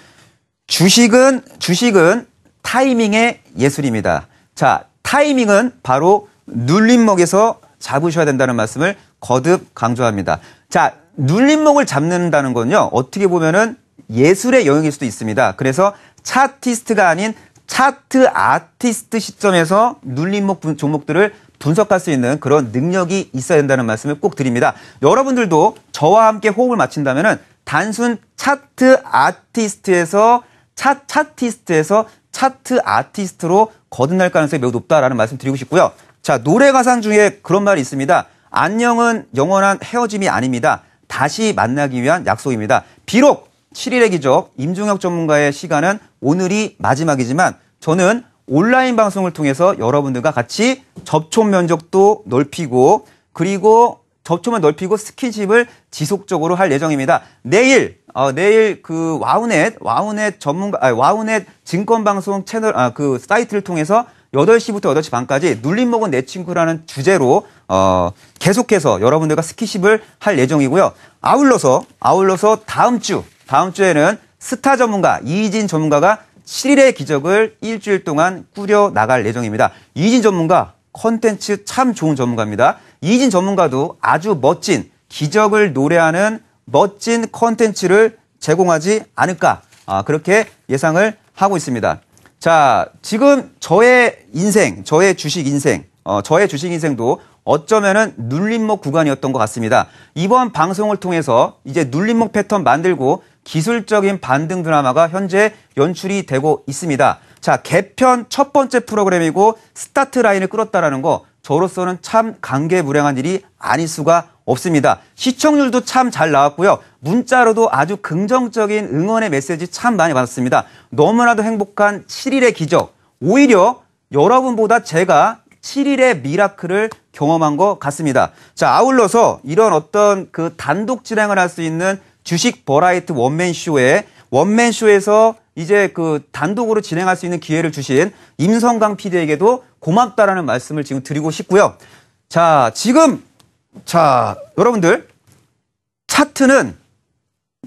주식은 주식은 타이밍의 예술입니다. 자, 타이밍은 바로 눌림목에서 잡으셔야 된다는 말씀을 거듭 강조합니다. 자, 눌림목을 잡는다는 건요. 어떻게 보면은 예술의 영역일 수도 있습니다. 그래서 차티스트가 아닌 차트 아티스트 시점에서 눌림목 종목들을 분석할 수 있는 그런 능력이 있어야 된다는 말씀을 꼭 드립니다. 여러분들도 저와 함께 호흡을 맞춘다면은 단순 차트 아티스트에서 차, 차티스트에서 차트 아티스트로 거듭날 가능성이 매우 높다라는 말씀 드리고 싶고요. 자, 노래 가상 중에 그런 말이 있습니다. 안녕은 영원한 헤어짐이 아닙니다. 다시 만나기 위한 약속입니다. 비록 7일의 기적 임종혁 전문가의 시간은 오늘이 마지막이지만 저는 온라인 방송을 통해서 여러분들과 같이 접촉 면적도 넓히고 그리고 접촉을 넓히고 스킨십을 지속적으로 할 예정입니다. 내일 어, 내일 그 와우넷 와우넷 전문가 아니, 와우넷 증권방송 채널 아, 그 사이트를 통해서 8시부터 8시 반까지 눌림 먹은 내 친구라는 주제로 어, 계속해서 여러분들과 스키십을 할 예정이고요. 아울러서 아울러서 다음 주 다음 주에는 스타 전문가 이진 전문가가 7일의 기적을 일주일 동안 꾸려 나갈 예정입니다. 이진 전문가 컨텐츠 참 좋은 전문가입니다. 이진 전문가도 아주 멋진 기적을 노래하는 멋진 컨텐츠를 제공하지 않을까 아, 그렇게 예상을 하고 있습니다. 자, 지금 저의 인생, 저의 주식 인생, 어, 저의 주식 인생도 어쩌면은 눌림목 구간이었던 것 같습니다. 이번 방송을 통해서 이제 눌림목 패턴 만들고 기술적인 반등 드라마가 현재 연출이 되고 있습니다. 자, 개편 첫 번째 프로그램이고 스타트 라인을 끌었다라는 거 저로서는 참 감개무량한 일이 아닐 수가 없습니다. 시청률도 참 잘 나왔고요. 문자로도 아주 긍정적인 응원의 메시지 참 많이 받았습니다. 너무나도 행복한 7일의 기적. 오히려 여러분보다 제가 7일의 미라클을 경험한 것 같습니다. 자, 아울러서 이런 어떤 그 단독 진행을 할 수 있는 주식 버라이트 원맨쇼에 원맨쇼에서 이제 그 단독으로 진행할 수 있는 기회를 주신 임성강 PD에게도 고맙다라는 말씀을 지금 드리고 싶고요. 자, 지금 자, 여러분들 차트는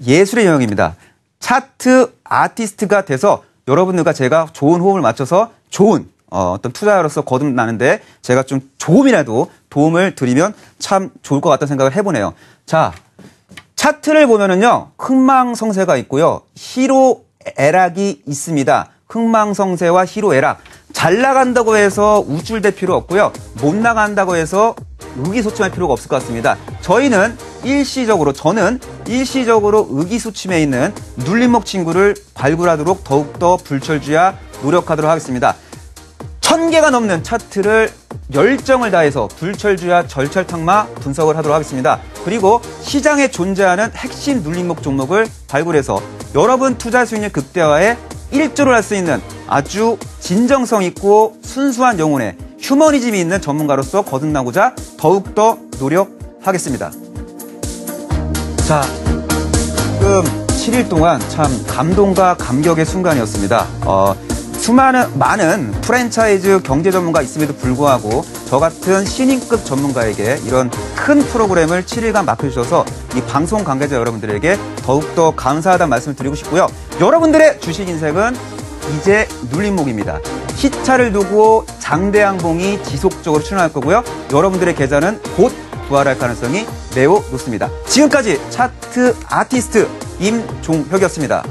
예술의 영역입니다. 차트 아티스트가 돼서 여러분들과 제가 좋은 호흡을 맞춰서 좋은 어, 떤 투자로서 거듭나는데 제가 좀 조금이라도 도움을 드리면 참 좋을 것 같다는 생각을 해보네요. 자, 차트를 보면은요, 흥망성쇠가 있고요, 희로애락이 있습니다. 흥망성쇠와 희로애락. 잘 나간다고 해서 우쭐될 필요 없고요, 못 나간다고 해서 의기소침할 필요가 없을 것 같습니다. 저희는 일시적으로 저는 일시적으로 의기소침에 있는 눌림목 친구를 발굴하도록 더욱더 불철주야 노력하도록 하겠습니다. 천 개가 넘는 차트를 열정을 다해서 불철주야 절철탕마 분석을 하도록 하겠습니다. 그리고 시장에 존재하는 핵심 눌림목 종목을 발굴해서 여러분 투자 수익률 극대화에 일조를 할 수 있는 아주 진정성 있고 순수한 영혼의 휴머니즘이 있는 전문가로서 거듭나고자 더욱더 노력하겠습니다. 자, 지금 7일 동안 참 감동과 감격의 순간이었습니다. 어, 수많은 많은 프랜차이즈 경제 전문가 있음에도 불구하고 저 같은 신인급 전문가에게 이런 큰 프로그램을 7일간 맡겨주셔서 이 방송 관계자 여러분들에게 더욱더 감사하다는 말씀을 드리고 싶고요. 여러분들의 주식 인생은 이제 눌림목입니다. 시차를 두고 장대항봉이 지속적으로 출현할 거고요. 여러분들의 계좌는 곧 부활할 가능성이 매우 높습니다. 지금까지 차트 아티스트 임종혁이었습니다.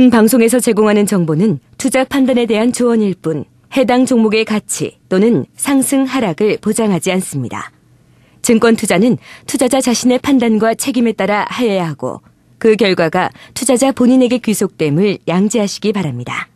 본 방송에서 제공하는 정보는 투자 판단에 대한 조언일 뿐 해당 종목의 가치 또는 상승 하락을 보장하지 않습니다. 증권 투자는 투자자 자신의 판단과 책임에 따라 하여야 하고 그 결과가 투자자 본인에게 귀속됨을 양지하시기 바랍니다.